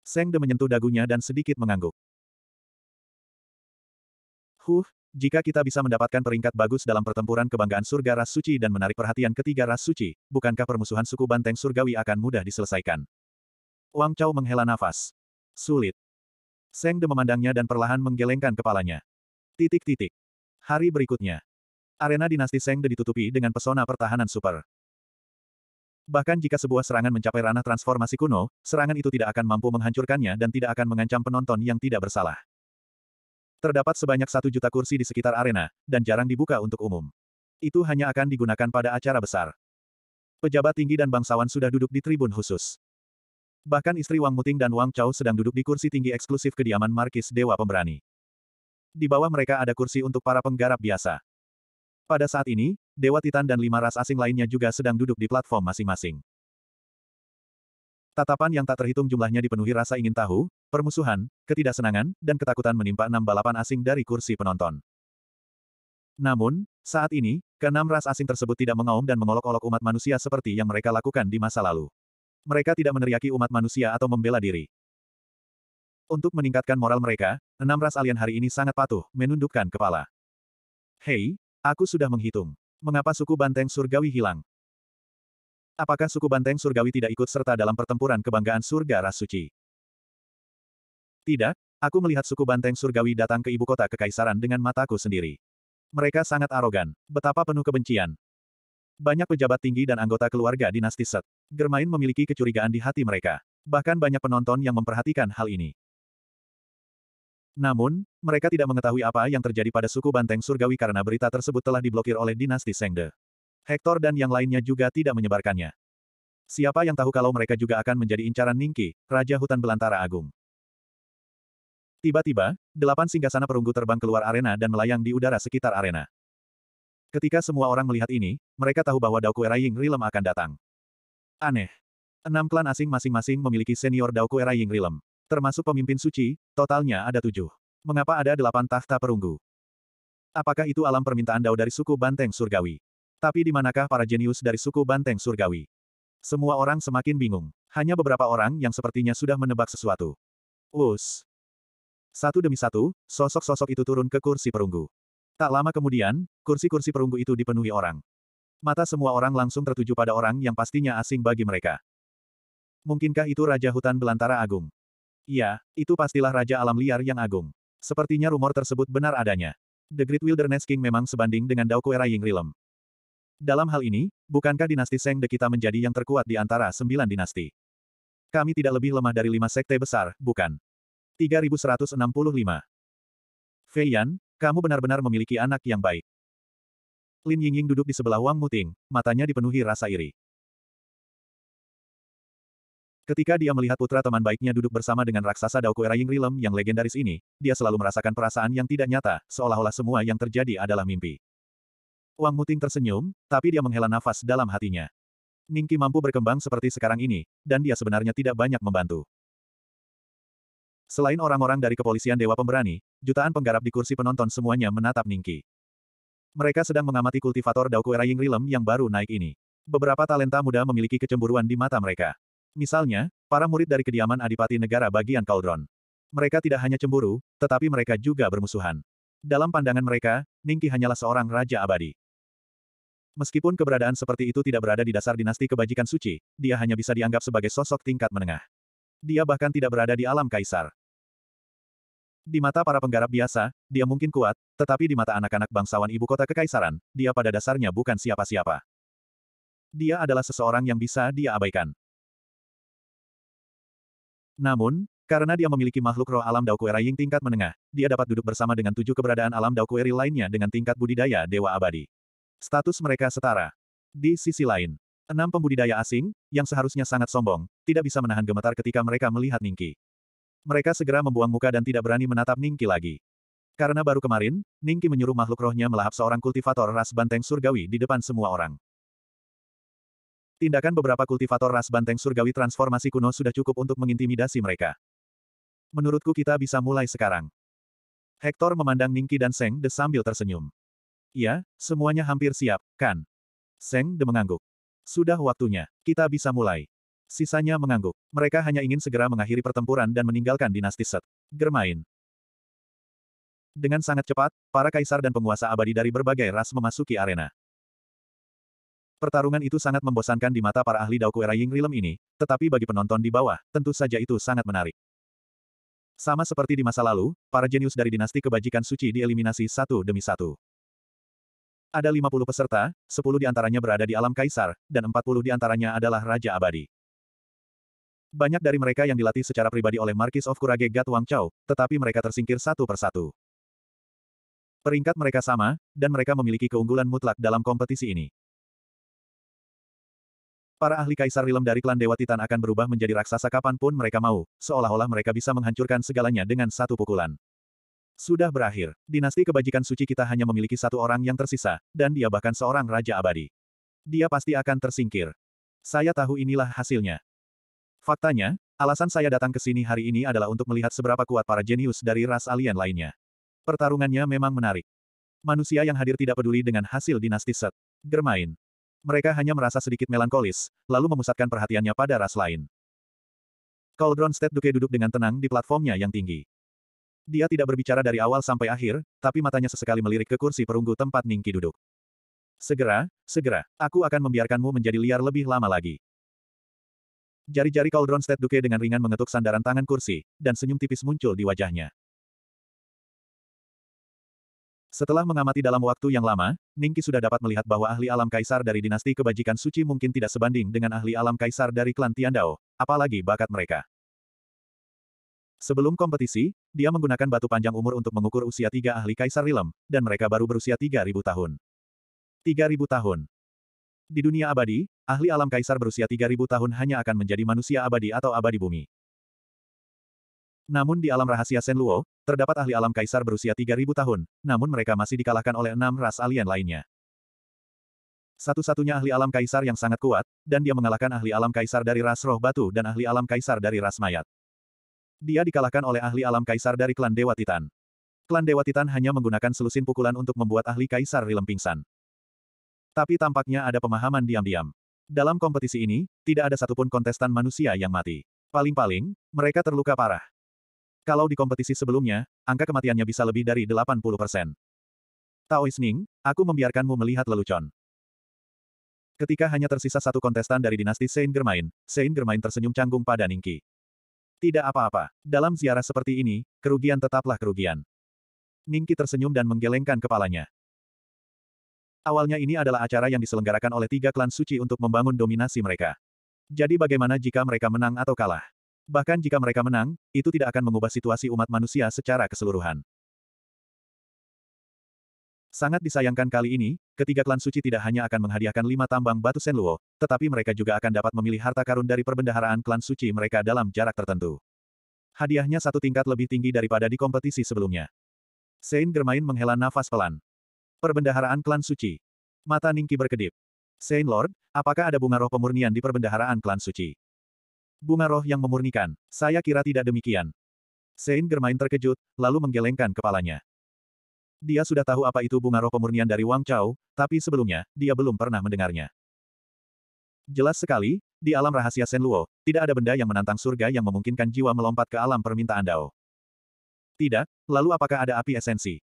Seng De menyentuh dagunya dan sedikit mengangguk. Huh, jika kita bisa mendapatkan peringkat bagus dalam pertempuran kebanggaan surga ras suci dan menarik perhatian ketiga ras suci, bukankah permusuhan suku banteng surgawi akan mudah diselesaikan? Wang Chao menghela nafas. Sulit. Seng De memandangnya dan perlahan menggelengkan kepalanya. Titik-titik. Hari berikutnya. Arena dinasti Seng De ditutupi dengan pesona pertahanan super. Bahkan jika sebuah serangan mencapai ranah transformasi kuno, serangan itu tidak akan mampu menghancurkannya dan tidak akan mengancam penonton yang tidak bersalah. Terdapat sebanyak satu juta kursi di sekitar arena, dan jarang dibuka untuk umum. Itu hanya akan digunakan pada acara besar. Pejabat tinggi dan bangsawan sudah duduk di tribun khusus. Bahkan istri Wang Muting dan Wang Chao sedang duduk di kursi tinggi eksklusif kediaman Markis Dewa Pemberani. Di bawah mereka ada kursi untuk para penggarap biasa. Pada saat ini, Dewa Titan dan lima ras asing lainnya juga sedang duduk di platform masing-masing. Tatapan yang tak terhitung jumlahnya dipenuhi rasa ingin tahu, permusuhan, ketidaksenangan, dan ketakutan menimpa enam balapan asing dari kursi penonton. Namun, saat ini, keenam ras asing tersebut tidak mengaum dan mengolok-olok umat manusia seperti yang mereka lakukan di masa lalu. Mereka tidak meneriaki umat manusia atau membela diri. Untuk meningkatkan moral mereka, enam ras alien hari ini sangat patuh, menundukkan kepala. Hei, aku sudah menghitung. Mengapa suku banteng surgawi hilang? Apakah suku banteng surgawi tidak ikut serta dalam pertempuran kebanggaan surga ras suci? Tidak, aku melihat suku banteng surgawi datang ke ibu kota kekaisaran dengan mataku sendiri. Mereka sangat arogan, betapa penuh kebencian. Banyak pejabat tinggi dan anggota keluarga dinasti Set. Germain memiliki kecurigaan di hati mereka. Bahkan banyak penonton yang memperhatikan hal ini. Namun, mereka tidak mengetahui apa yang terjadi pada suku Banteng Surgawi karena berita tersebut telah diblokir oleh dinasti Sengde. Hector dan yang lainnya juga tidak menyebarkannya. Siapa yang tahu kalau mereka juga akan menjadi incaran Ningki, Raja Hutan Belantara Agung. Tiba-tiba, delapan singgasana perunggu terbang keluar arena dan melayang di udara sekitar arena. Ketika semua orang melihat ini, mereka tahu bahwa Dao Kuera Ying Rilem akan datang. Aneh. Enam klan asing masing-masing memiliki senior Dao Kuera Ying Rilem. Termasuk pemimpin suci, totalnya ada tujuh. Mengapa ada delapan tahta perunggu? Apakah itu alam permintaan Dao dari suku Banteng Surgawi? Tapi di manakah para jenius dari suku Banteng Surgawi? Semua orang semakin bingung. Hanya beberapa orang yang sepertinya sudah menebak sesuatu. Us. Satu demi satu, sosok-sosok itu turun ke kursi perunggu. Tak lama kemudian, kursi-kursi perunggu itu dipenuhi orang. Mata semua orang langsung tertuju pada orang yang pastinya asing bagi mereka. Mungkinkah itu Raja Hutan Belantara Agung? Iya, itu pastilah Raja Alam Liar yang agung. Sepertinya rumor tersebut benar adanya. The Great Wilderness King memang sebanding dengan Dao Kuera Ying Rilem. Dalam hal ini, bukankah dinasti Seng De kita menjadi yang terkuat di antara sembilan dinasti? Kami tidak lebih lemah dari lima sekte besar, bukan? 3165. Fei Yan, kamu benar-benar memiliki anak yang baik. Lin Yingying duduk di sebelah Wang Muting, matanya dipenuhi rasa iri. Ketika dia melihat putra teman baiknya duduk bersama dengan raksasa Daoku Era Ying Rilem yang legendaris ini, dia selalu merasakan perasaan yang tidak nyata, seolah-olah semua yang terjadi adalah mimpi. Wang Muting tersenyum, tapi dia menghela nafas dalam hatinya. Ningki mampu berkembang seperti sekarang ini, dan dia sebenarnya tidak banyak membantu. Selain orang-orang dari kepolisian Dewa Pemberani, jutaan penggarap di kursi penonton semuanya menatap Ningki. Mereka sedang mengamati kultivator Daoku Era Ying Rilem yang baru naik ini. Beberapa talenta muda memiliki kecemburuan di mata mereka. Misalnya, para murid dari kediaman Adipati Negara bagian Cauldron. Mereka tidak hanya cemburu, tetapi mereka juga bermusuhan. Dalam pandangan mereka, Ningki hanyalah seorang raja abadi. Meskipun keberadaan seperti itu tidak berada di dasar dinasti kebajikan suci, dia hanya bisa dianggap sebagai sosok tingkat menengah. Dia bahkan tidak berada di alam kaisar. Di mata para penggarap biasa, dia mungkin kuat, tetapi di mata anak-anak bangsawan ibu kota kekaisaran, dia pada dasarnya bukan siapa-siapa. Dia adalah seseorang yang bisa dia abaikan. Namun, karena dia memiliki makhluk roh alam Daokue Raying tingkat menengah, dia dapat duduk bersama dengan tujuh keberadaan alam Kueri lainnya dengan tingkat budidaya Dewa Abadi. Status mereka setara. Di sisi lain, enam pembudidaya asing, yang seharusnya sangat sombong, tidak bisa menahan gemetar ketika mereka melihat Ningki. Mereka segera membuang muka dan tidak berani menatap Ningki lagi. Karena baru kemarin, Ningki menyuruh makhluk rohnya melahap seorang kultivator ras banteng surgawi di depan semua orang. Tindakan beberapa kultivator ras banteng surgawi transformasi kuno sudah cukup untuk mengintimidasi mereka. Menurutku kita bisa mulai sekarang. Hector memandang Ningki dan Seng De sambil tersenyum. Ya, semuanya hampir siap, kan? Seng De mengangguk. Sudah waktunya, kita bisa mulai. Sisanya mengangguk. Mereka hanya ingin segera mengakhiri pertempuran dan meninggalkan dinasti Set. Germain. Dengan sangat cepat, para kaisar dan penguasa abadi dari berbagai ras memasuki arena. Pertarungan itu sangat membosankan di mata para ahli Daoku era Ying Rilem ini, tetapi bagi penonton di bawah, tentu saja itu sangat menarik. Sama seperti di masa lalu, para jenius dari dinasti kebajikan suci dieliminasi satu demi satu. Ada 50 peserta, 10 antaranya berada di alam kaisar, dan 40 antaranya adalah Raja Abadi. Banyak dari mereka yang dilatih secara pribadi oleh Marquis of Kurage Gat Wang Chao, tetapi mereka tersingkir satu persatu. Peringkat mereka sama, dan mereka memiliki keunggulan mutlak dalam kompetisi ini. Para ahli kaisar Rilem dari klan Dewa Titan akan berubah menjadi raksasa kapanpun mereka mau, seolah-olah mereka bisa menghancurkan segalanya dengan satu pukulan. Sudah berakhir, dinasti kebajikan suci kita hanya memiliki satu orang yang tersisa, dan dia bahkan seorang raja abadi. Dia pasti akan tersingkir. Saya tahu inilah hasilnya. Faktanya, alasan saya datang ke sini hari ini adalah untuk melihat seberapa kuat para jenius dari ras alien lainnya. Pertarungannya memang menarik. Manusia yang hadir tidak peduli dengan hasil dinasti Set. Germain. Mereka hanya merasa sedikit melankolis, lalu memusatkan perhatiannya pada ras lain. Cauldron State Duke duduk dengan tenang di platformnya yang tinggi. Dia tidak berbicara dari awal sampai akhir, tapi matanya sesekali melirik ke kursi perunggu tempat Ningki duduk. Segera, segera, aku akan membiarkanmu menjadi liar lebih lama lagi. Jari-jari Cauldron State Duke dengan ringan mengetuk sandaran tangan kursi, dan senyum tipis muncul di wajahnya. Setelah mengamati dalam waktu yang lama, Ningki sudah dapat melihat bahwa ahli alam kaisar dari dinasti kebajikan suci mungkin tidak sebanding dengan ahli alam kaisar dari klan Tiandao, apalagi bakat mereka. Sebelum kompetisi, dia menggunakan batu panjang umur untuk mengukur usia tiga ahli Kaisar Rilem, dan mereka baru berusia 3.000 tahun. 3.000 tahun. Di dunia abadi, ahli alam Kaisar berusia 3.000 tahun hanya akan menjadi manusia abadi atau abadi bumi. Namun di alam rahasia Luo, terdapat ahli alam Kaisar berusia 3.000 tahun, namun mereka masih dikalahkan oleh enam ras alien lainnya. Satu-satunya ahli alam Kaisar yang sangat kuat, dan dia mengalahkan ahli alam Kaisar dari ras roh batu dan ahli alam Kaisar dari ras mayat. Dia dikalahkan oleh ahli alam kaisar dari klan Dewa Titan. Klan Dewa Titan hanya menggunakan selusin pukulan untuk membuat ahli kaisar Rilem pingsan. Tapi tampaknya ada pemahaman diam-diam. Dalam kompetisi ini, tidak ada satupun kontestan manusia yang mati. Paling-paling, mereka terluka parah. Kalau di kompetisi sebelumnya, angka kematiannya bisa lebih dari 80%. persen. Ning, aku membiarkanmu melihat lelucon. Ketika hanya tersisa satu kontestan dari dinasti Saint Germain, Saint Germain tersenyum canggung pada Ningki. Tidak apa-apa. Dalam ziarah seperti ini, kerugian tetaplah kerugian. Ningki tersenyum dan menggelengkan kepalanya. Awalnya ini adalah acara yang diselenggarakan oleh tiga klan suci untuk membangun dominasi mereka. Jadi bagaimana jika mereka menang atau kalah? Bahkan jika mereka menang, itu tidak akan mengubah situasi umat manusia secara keseluruhan. Sangat disayangkan kali ini, ketiga klan suci tidak hanya akan menghadiahkan lima tambang batu Senluo, tetapi mereka juga akan dapat memilih harta karun dari perbendaharaan klan suci mereka dalam jarak tertentu. Hadiahnya satu tingkat lebih tinggi daripada di kompetisi sebelumnya. Sein Germain menghela nafas pelan. Perbendaharaan klan suci. Mata Ningki berkedip. Sein Lord, apakah ada bunga roh pemurnian di perbendaharaan klan suci? Bunga roh yang memurnikan, saya kira tidak demikian. Sein Germain terkejut, lalu menggelengkan kepalanya. Dia sudah tahu apa itu bunga roh pemurnian dari Wang Chao, tapi sebelumnya, dia belum pernah mendengarnya. Jelas sekali, di alam rahasia Shen Luo, tidak ada benda yang menantang surga yang memungkinkan jiwa melompat ke alam permintaan Dao. Tidak, lalu apakah ada api esensi?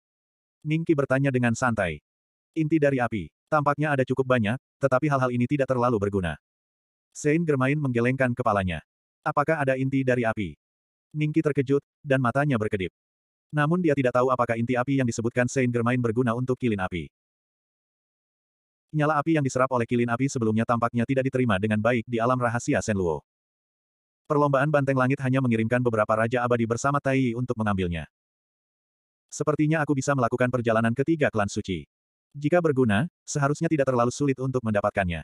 Mingki bertanya dengan santai. Inti dari api, tampaknya ada cukup banyak, tetapi hal-hal ini tidak terlalu berguna. Sein Germain menggelengkan kepalanya. Apakah ada inti dari api? Mingki terkejut, dan matanya berkedip. Namun dia tidak tahu apakah inti api yang disebutkan Saint Germain berguna untuk kilin api. Nyala api yang diserap oleh kilin api sebelumnya tampaknya tidak diterima dengan baik di alam rahasia Senluo. Perlombaan banteng langit hanya mengirimkan beberapa raja abadi bersama Tai Yi untuk mengambilnya. Sepertinya aku bisa melakukan perjalanan ketiga klan suci. Jika berguna, seharusnya tidak terlalu sulit untuk mendapatkannya.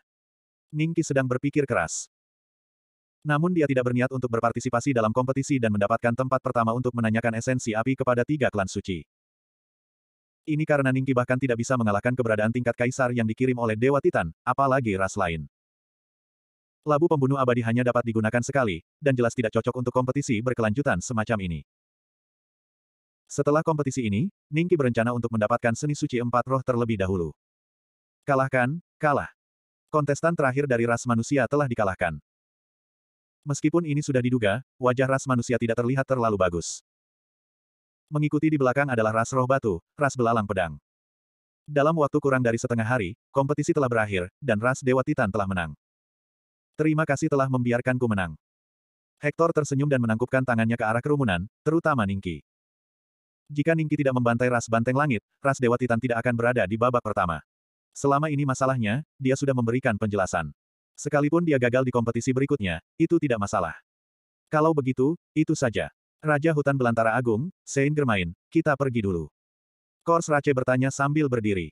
Ningki sedang berpikir keras. Namun dia tidak berniat untuk berpartisipasi dalam kompetisi dan mendapatkan tempat pertama untuk menanyakan esensi api kepada tiga klan suci. Ini karena Ningki bahkan tidak bisa mengalahkan keberadaan tingkat kaisar yang dikirim oleh Dewa Titan, apalagi ras lain. Labu pembunuh abadi hanya dapat digunakan sekali, dan jelas tidak cocok untuk kompetisi berkelanjutan semacam ini. Setelah kompetisi ini, Ningki berencana untuk mendapatkan seni suci empat roh terlebih dahulu. Kalahkan, kalah. Kontestan terakhir dari ras manusia telah dikalahkan. Meskipun ini sudah diduga, wajah ras manusia tidak terlihat terlalu bagus. Mengikuti di belakang adalah ras roh batu, ras belalang pedang. Dalam waktu kurang dari setengah hari, kompetisi telah berakhir, dan ras Dewa Titan telah menang. Terima kasih telah membiarkanku menang. Hector tersenyum dan menangkupkan tangannya ke arah kerumunan, terutama Ningki. Jika Ningki tidak membantai ras banteng langit, ras Dewa Titan tidak akan berada di babak pertama. Selama ini masalahnya, dia sudah memberikan penjelasan. Sekalipun dia gagal di kompetisi berikutnya, itu tidak masalah. Kalau begitu, itu saja. Raja Hutan Belantara Agung, Sein Germain, kita pergi dulu. Kors Rache bertanya sambil berdiri.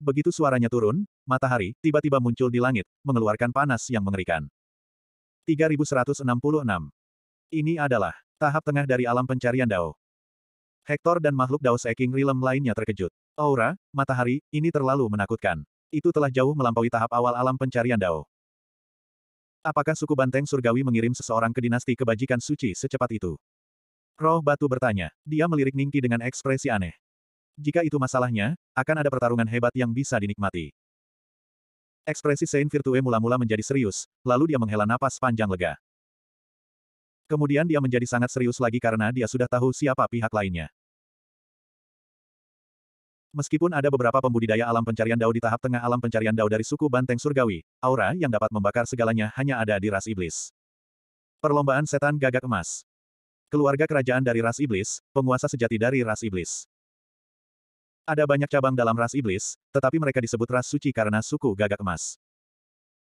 Begitu suaranya turun, matahari tiba-tiba muncul di langit, mengeluarkan panas yang mengerikan. 3166. Ini adalah tahap tengah dari alam pencarian Dao. Hector dan makhluk Dao Seking Realm lainnya terkejut. Aura, matahari, ini terlalu menakutkan. Itu telah jauh melampaui tahap awal alam pencarian Dao. Apakah suku Banteng Surgawi mengirim seseorang ke dinasti kebajikan suci secepat itu? Roh Batu bertanya. Dia melirik Ningki dengan ekspresi aneh. Jika itu masalahnya, akan ada pertarungan hebat yang bisa dinikmati. Ekspresi Saint Virtue mula-mula menjadi serius, lalu dia menghela napas panjang lega. Kemudian dia menjadi sangat serius lagi karena dia sudah tahu siapa pihak lainnya. Meskipun ada beberapa pembudidaya alam pencarian dao di tahap tengah alam pencarian dao dari suku banteng surgawi, aura yang dapat membakar segalanya hanya ada di ras iblis. Perlombaan setan gagak emas. Keluarga kerajaan dari ras iblis, penguasa sejati dari ras iblis. Ada banyak cabang dalam ras iblis, tetapi mereka disebut ras suci karena suku gagak emas.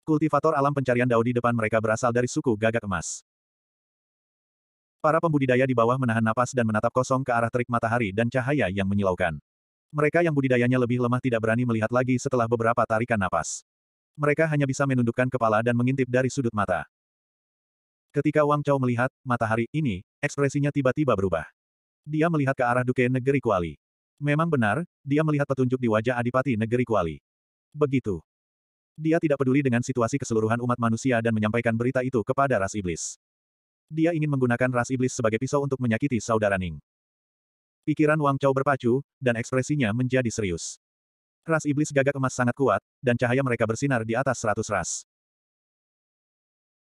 Kultivator alam pencarian dao di depan mereka berasal dari suku gagak emas. Para pembudidaya di bawah menahan napas dan menatap kosong ke arah terik matahari dan cahaya yang menyilaukan. Mereka yang budidayanya lebih lemah tidak berani melihat lagi setelah beberapa tarikan napas. Mereka hanya bisa menundukkan kepala dan mengintip dari sudut mata. Ketika Wang Chao melihat matahari ini, ekspresinya tiba-tiba berubah. Dia melihat ke arah Duke Negeri Kuali. Memang benar, dia melihat petunjuk di wajah Adipati Negeri Kuali. Begitu. Dia tidak peduli dengan situasi keseluruhan umat manusia dan menyampaikan berita itu kepada ras iblis. Dia ingin menggunakan ras iblis sebagai pisau untuk menyakiti saudara Ning. Pikiran Wang Chao berpacu, dan ekspresinya menjadi serius. Ras iblis gagak emas sangat kuat, dan cahaya mereka bersinar di atas seratus ras.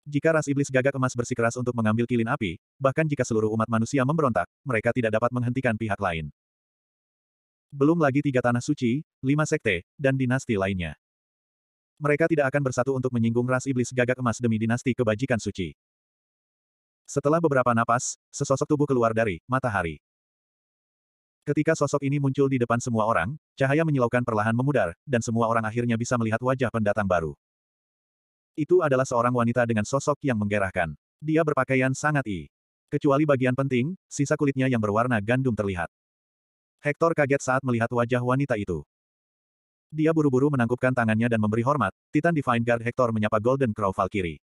Jika ras iblis gagak emas bersikeras untuk mengambil kilin api, bahkan jika seluruh umat manusia memberontak, mereka tidak dapat menghentikan pihak lain. Belum lagi tiga tanah suci, lima sekte, dan dinasti lainnya. Mereka tidak akan bersatu untuk menyinggung ras iblis gagak emas demi dinasti kebajikan suci. Setelah beberapa napas, sesosok tubuh keluar dari matahari. Ketika sosok ini muncul di depan semua orang, cahaya menyilaukan perlahan memudar, dan semua orang akhirnya bisa melihat wajah pendatang baru. Itu adalah seorang wanita dengan sosok yang menggerahkan. Dia berpakaian sangat i. Kecuali bagian penting, sisa kulitnya yang berwarna gandum terlihat. Hector kaget saat melihat wajah wanita itu. Dia buru-buru menangkupkan tangannya dan memberi hormat, Titan Divine Guard Hector menyapa Golden Crow Valkyrie.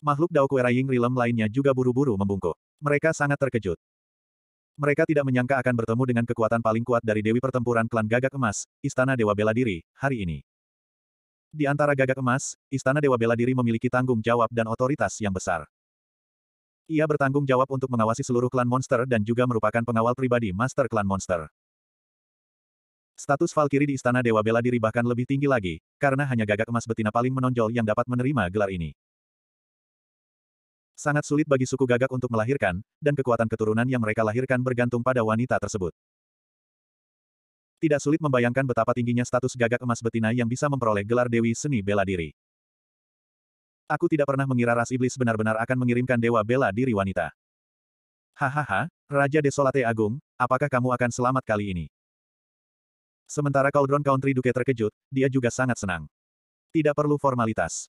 Makhluk Ying Realm lainnya juga buru-buru membungkuk. Mereka sangat terkejut. Mereka tidak menyangka akan bertemu dengan kekuatan paling kuat dari Dewi Pertempuran Klan Gagak Emas, Istana Dewa Bela Diri, hari ini. Di antara gagak emas, Istana Dewa Bela Diri memiliki tanggung jawab dan otoritas yang besar. Ia bertanggung jawab untuk mengawasi seluruh klan monster dan juga merupakan pengawal pribadi master klan monster. Status Valkyrie di Istana Dewa Bela Diri bahkan lebih tinggi lagi, karena hanya gagak emas betina paling menonjol yang dapat menerima gelar ini. Sangat sulit bagi suku gagak untuk melahirkan, dan kekuatan keturunan yang mereka lahirkan bergantung pada wanita tersebut. Tidak sulit membayangkan betapa tingginya status gagak emas betina yang bisa memperoleh gelar Dewi Seni Bela Diri. Aku tidak pernah mengira ras iblis benar-benar akan mengirimkan dewa bela diri wanita. Hahaha, Raja Desolate Agung, apakah kamu akan selamat kali ini? Sementara Cauldron Country Duke terkejut, dia juga sangat senang. Tidak perlu formalitas.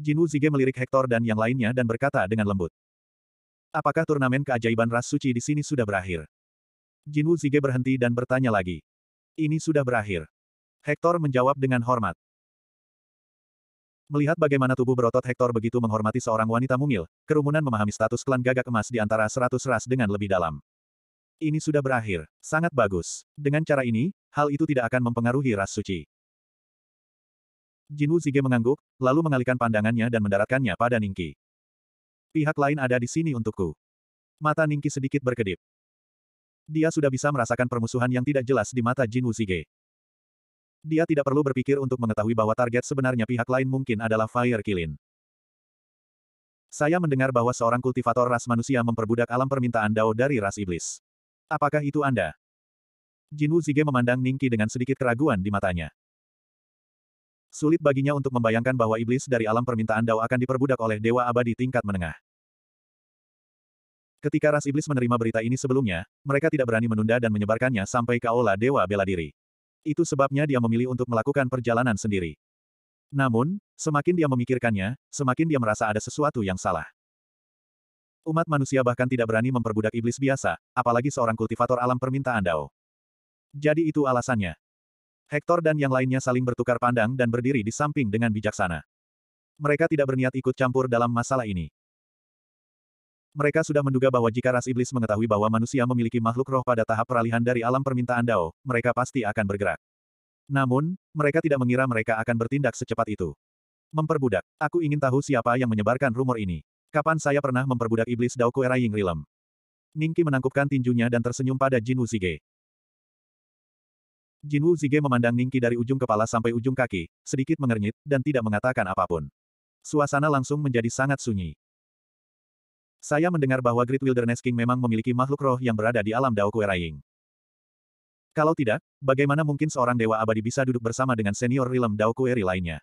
Jin Wu Zige melirik Hector dan yang lainnya dan berkata dengan lembut. Apakah turnamen keajaiban ras suci di sini sudah berakhir? Jin Wu Zige berhenti dan bertanya lagi. Ini sudah berakhir. Hector menjawab dengan hormat. Melihat bagaimana tubuh berotot Hector begitu menghormati seorang wanita mungil, kerumunan memahami status klan gagak emas di antara seratus ras dengan lebih dalam. Ini sudah berakhir. Sangat bagus. Dengan cara ini, hal itu tidak akan mempengaruhi ras suci. Jin Wuzige Zige mengangguk, lalu mengalihkan pandangannya dan mendaratkannya pada Ningki. Pihak lain ada di sini untukku. Mata Ningki sedikit berkedip. Dia sudah bisa merasakan permusuhan yang tidak jelas di mata Jin Wuzige. Zige. Dia tidak perlu berpikir untuk mengetahui bahwa target sebenarnya pihak lain mungkin adalah Fire Kilin. Saya mendengar bahwa seorang kultivator ras manusia memperbudak alam permintaan Dao dari ras iblis. Apakah itu Anda? Jin Wuzige Zige memandang Ningki dengan sedikit keraguan di matanya. Sulit baginya untuk membayangkan bahwa iblis dari alam permintaan Dao akan diperbudak oleh dewa abadi tingkat menengah. Ketika ras iblis menerima berita ini sebelumnya, mereka tidak berani menunda dan menyebarkannya sampai ke aula dewa bela diri. Itu sebabnya dia memilih untuk melakukan perjalanan sendiri. Namun, semakin dia memikirkannya, semakin dia merasa ada sesuatu yang salah. Umat manusia bahkan tidak berani memperbudak iblis biasa, apalagi seorang kultivator alam permintaan Dao. Jadi itu alasannya, Hector dan yang lainnya saling bertukar pandang dan berdiri di samping dengan bijaksana. Mereka tidak berniat ikut campur dalam masalah ini. Mereka sudah menduga bahwa jika ras iblis mengetahui bahwa manusia memiliki makhluk roh pada tahap peralihan dari alam permintaan Dao, mereka pasti akan bergerak. Namun, mereka tidak mengira mereka akan bertindak secepat itu. Memperbudak. Aku ingin tahu siapa yang menyebarkan rumor ini. Kapan saya pernah memperbudak iblis Dao Kuerai Ying Rilem? Ningki menangkupkan tinjunya dan tersenyum pada Jin Wuzige. Jin Wu Zige memandang Ningki dari ujung kepala sampai ujung kaki, sedikit mengernyit, dan tidak mengatakan apapun. Suasana langsung menjadi sangat sunyi. Saya mendengar bahwa Great Wilderness King memang memiliki makhluk roh yang berada di alam Dao Kueraying. Kalau tidak, bagaimana mungkin seorang dewa abadi bisa duduk bersama dengan senior realm Dao Kueri lainnya?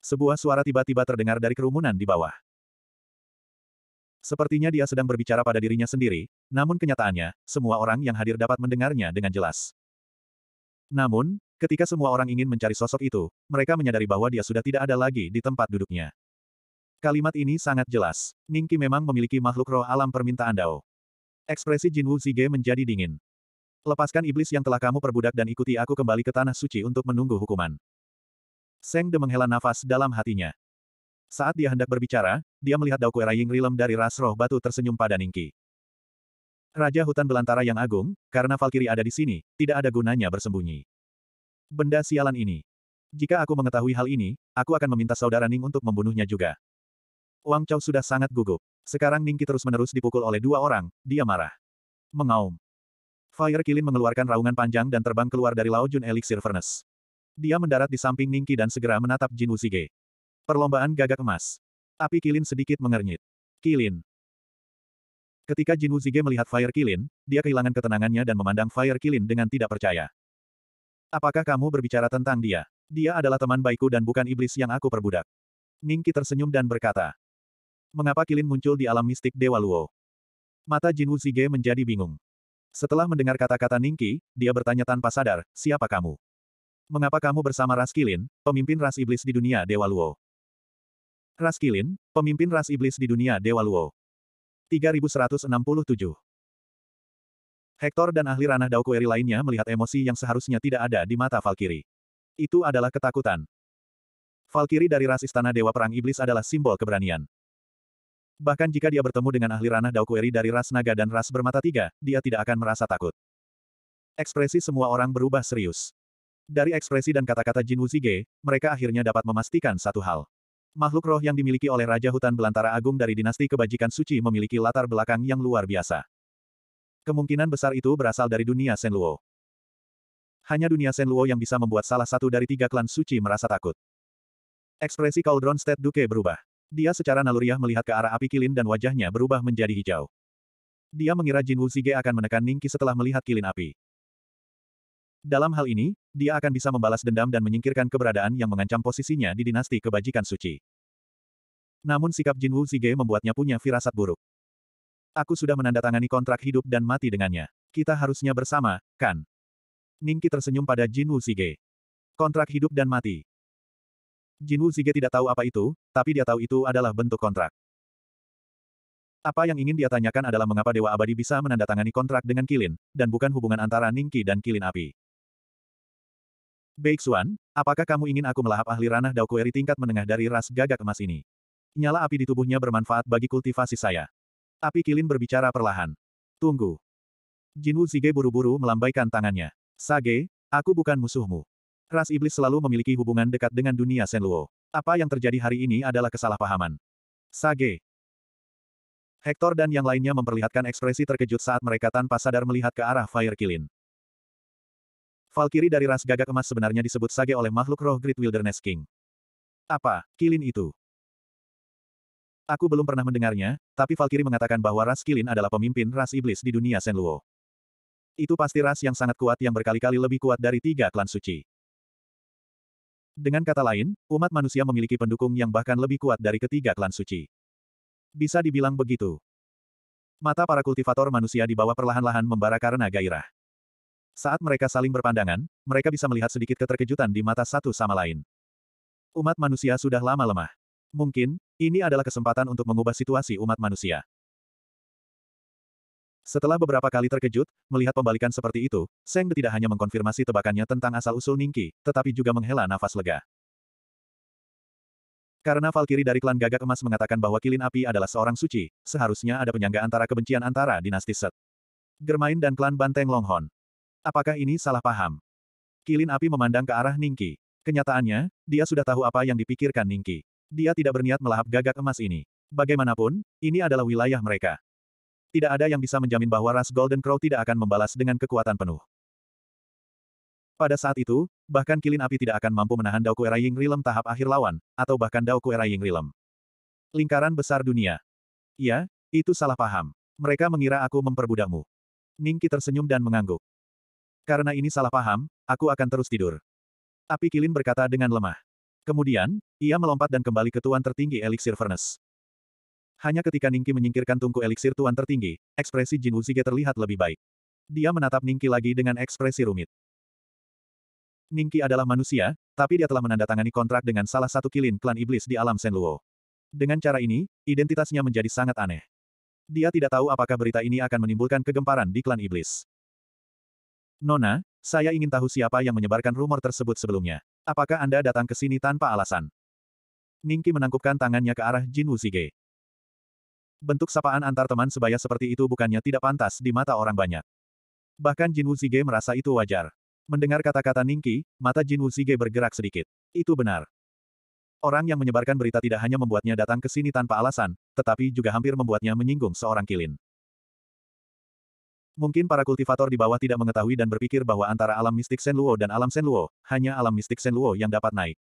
Sebuah suara tiba-tiba terdengar dari kerumunan di bawah. Sepertinya dia sedang berbicara pada dirinya sendiri, namun kenyataannya, semua orang yang hadir dapat mendengarnya dengan jelas. Namun, ketika semua orang ingin mencari sosok itu, mereka menyadari bahwa dia sudah tidak ada lagi di tempat duduknya. Kalimat ini sangat jelas. Ningki memang memiliki makhluk roh alam permintaan Dao. Ekspresi Jin Jinwu Zige menjadi dingin. Lepaskan iblis yang telah kamu perbudak dan ikuti aku kembali ke tanah suci untuk menunggu hukuman. Seng De menghela nafas dalam hatinya. Saat dia hendak berbicara, dia melihat Dao Ying Rilem dari ras roh batu tersenyum pada Ningki. Raja hutan belantara yang agung, karena Valkyrie ada di sini, tidak ada gunanya bersembunyi. Benda sialan ini. Jika aku mengetahui hal ini, aku akan meminta saudara Ning untuk membunuhnya juga. Wang Chao sudah sangat gugup. Sekarang Ningki terus-menerus dipukul oleh dua orang, dia marah. Mengaum. Fire Kilin mengeluarkan raungan panjang dan terbang keluar dari Lao Jun Elixir Furnace. Dia mendarat di samping Ningki dan segera menatap Jin Wuzige. Perlombaan gagak emas. Api Kilin sedikit mengernyit. Kilin. Ketika Jin Wuzige melihat Fire Kilin, dia kehilangan ketenangannya dan memandang Fire Kilin dengan tidak percaya. Apakah kamu berbicara tentang dia? Dia adalah teman baikku dan bukan iblis yang aku perbudak. Ningki tersenyum dan berkata. Mengapa Kilin muncul di alam mistik Dewa Luo? Mata Jin Wuzige menjadi bingung. Setelah mendengar kata-kata Ningki, dia bertanya tanpa sadar, siapa kamu? Mengapa kamu bersama Ras Kilin, pemimpin ras iblis di dunia Dewa Luo? Ras Kilin, pemimpin ras iblis di dunia Dewa Luo. 3167. Hector dan ahli ranah Dao lainnya melihat emosi yang seharusnya tidak ada di mata Valkyrie. Itu adalah ketakutan. Valkyrie dari ras Istana Dewa Perang Iblis adalah simbol keberanian. Bahkan jika dia bertemu dengan ahli ranah Dao dari ras naga dan ras bermata tiga, dia tidak akan merasa takut. Ekspresi semua orang berubah serius. Dari ekspresi dan kata-kata Jin Wuzige, mereka akhirnya dapat memastikan satu hal. Makhluk roh yang dimiliki oleh Raja Hutan Belantara Agung dari dinasti kebajikan suci memiliki latar belakang yang luar biasa. Kemungkinan besar itu berasal dari dunia Senluo. Hanya dunia Senluo yang bisa membuat salah satu dari tiga klan suci merasa takut. Ekspresi Cauldron State Duke berubah. Dia secara naluriah melihat ke arah api kilin dan wajahnya berubah menjadi hijau. Dia mengira Jin Wuzige akan menekan Ningki setelah melihat kilin api. Dalam hal ini, dia akan bisa membalas dendam dan menyingkirkan keberadaan yang mengancam posisinya di dinasti kebajikan suci. Namun sikap Jinwu Zige membuatnya punya firasat buruk. Aku sudah menandatangani kontrak hidup dan mati dengannya. Kita harusnya bersama, kan? Ningki tersenyum pada Jinwu Zige. Kontrak hidup dan mati. Jinwu Zige tidak tahu apa itu, tapi dia tahu itu adalah bentuk kontrak. Apa yang ingin dia tanyakan adalah mengapa Dewa Abadi bisa menandatangani kontrak dengan Kilin, dan bukan hubungan antara Ningki dan Kilin Api. Xuan, apakah kamu ingin aku melahap ahli ranah Daokueri tingkat menengah dari ras gagak emas ini? Nyala api di tubuhnya bermanfaat bagi kultivasi saya. Api kilin berbicara perlahan. Tunggu. Jinwu Zige buru-buru melambaikan tangannya. Sage, aku bukan musuhmu. Ras iblis selalu memiliki hubungan dekat dengan dunia Luo. Apa yang terjadi hari ini adalah kesalahpahaman. Sage. Hector dan yang lainnya memperlihatkan ekspresi terkejut saat mereka tanpa sadar melihat ke arah Fire Kilin. Valkyrie dari ras gagak emas sebenarnya disebut Sage oleh makhluk roh Great Wilderness King. Apa, kilin itu? Aku belum pernah mendengarnya, tapi Valkyrie mengatakan bahwa ras kilin adalah pemimpin ras iblis di dunia Senluo. Itu pasti ras yang sangat kuat yang berkali-kali lebih kuat dari tiga klan suci. Dengan kata lain, umat manusia memiliki pendukung yang bahkan lebih kuat dari ketiga klan suci. Bisa dibilang begitu. Mata para kultivator manusia di bawah perlahan-lahan membara karena gairah. Saat mereka saling berpandangan, mereka bisa melihat sedikit keterkejutan di mata satu sama lain. Umat manusia sudah lama lemah. Mungkin, ini adalah kesempatan untuk mengubah situasi umat manusia. Setelah beberapa kali terkejut, melihat pembalikan seperti itu, Seng tidak hanya mengkonfirmasi tebakannya tentang asal-usul Ningki, tetapi juga menghela nafas lega. Karena Valkyrie dari klan Gagak Emas mengatakan bahwa Kilin Api adalah seorang suci, seharusnya ada penyangga antara kebencian antara dinasti Set. Germain dan klan Banteng Longhorn. Apakah ini salah paham? Kilin api memandang ke arah Ningki. Kenyataannya, dia sudah tahu apa yang dipikirkan Ningki. Dia tidak berniat melahap gagak emas ini. Bagaimanapun, ini adalah wilayah mereka. Tidak ada yang bisa menjamin bahwa ras Golden Crow tidak akan membalas dengan kekuatan penuh. Pada saat itu, bahkan kilin api tidak akan mampu menahan Dao Kuera Ying Rilem tahap akhir lawan, atau bahkan Dao Kuera Ying Rilem. Lingkaran besar dunia. Ya, itu salah paham. Mereka mengira aku memperbudakmu. Ningki tersenyum dan mengangguk. Karena ini salah paham, aku akan terus tidur. Api Kilin berkata dengan lemah. Kemudian, ia melompat dan kembali ke tuan tertinggi Elixir Furnace. Hanya ketika Ningki menyingkirkan tungku Elixir tuan tertinggi, ekspresi Jin Uzige terlihat lebih baik. Dia menatap Ningki lagi dengan ekspresi rumit. Ningki adalah manusia, tapi dia telah menandatangani kontrak dengan salah satu kilin klan iblis di alam Senluo. Dengan cara ini, identitasnya menjadi sangat aneh. Dia tidak tahu apakah berita ini akan menimbulkan kegemparan di klan iblis. Nona, saya ingin tahu siapa yang menyebarkan rumor tersebut sebelumnya. Apakah Anda datang ke sini tanpa alasan? Ningki menangkupkan tangannya ke arah Jin Wuzige. Bentuk sapaan antar teman sebaya seperti itu bukannya tidak pantas di mata orang banyak. Bahkan Jin Wuzige merasa itu wajar. Mendengar kata-kata Ningki, mata Jin Wuzige bergerak sedikit. Itu benar. Orang yang menyebarkan berita tidak hanya membuatnya datang ke sini tanpa alasan, tetapi juga hampir membuatnya menyinggung seorang kilin. Mungkin para kultivator di bawah tidak mengetahui dan berpikir bahwa antara alam mistik Senluo dan alam Senluo, hanya alam mistik Senluo yang dapat naik.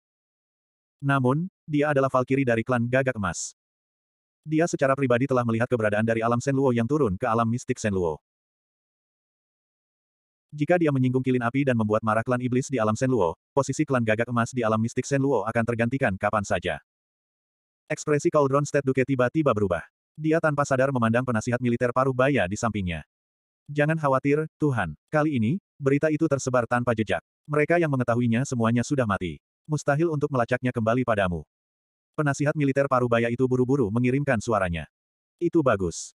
Namun, dia adalah Valkyrie dari klan Gagak Emas. Dia secara pribadi telah melihat keberadaan dari alam Senluo yang turun ke alam mistik Senluo. Jika dia menyinggung kilin api dan membuat marah klan iblis di alam Senluo, posisi klan gagak emas di alam mistik Senluo akan tergantikan kapan saja. Ekspresi Cauldron State Duke tiba-tiba berubah. Dia tanpa sadar memandang penasihat militer paruh baya di sampingnya. Jangan khawatir, Tuhan. Kali ini, berita itu tersebar tanpa jejak. Mereka yang mengetahuinya semuanya sudah mati. Mustahil untuk melacaknya kembali padamu. Penasihat militer Parubaya itu buru-buru mengirimkan suaranya. Itu bagus.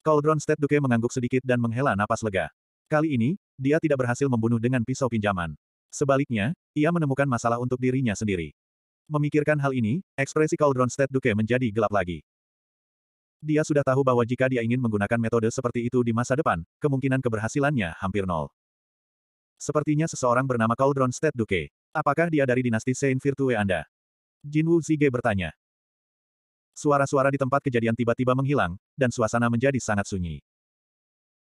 Cauldron State Duke mengangguk sedikit dan menghela napas lega. Kali ini, dia tidak berhasil membunuh dengan pisau pinjaman. Sebaliknya, ia menemukan masalah untuk dirinya sendiri. Memikirkan hal ini, ekspresi Cauldron State Duke menjadi gelap lagi. Dia sudah tahu bahwa jika dia ingin menggunakan metode seperti itu di masa depan, kemungkinan keberhasilannya hampir nol. Sepertinya seseorang bernama Cauldron State Duke. Apakah dia dari dinasti Saint Virtue Anda? Jin Jinwu Zige bertanya. Suara-suara di tempat kejadian tiba-tiba menghilang, dan suasana menjadi sangat sunyi.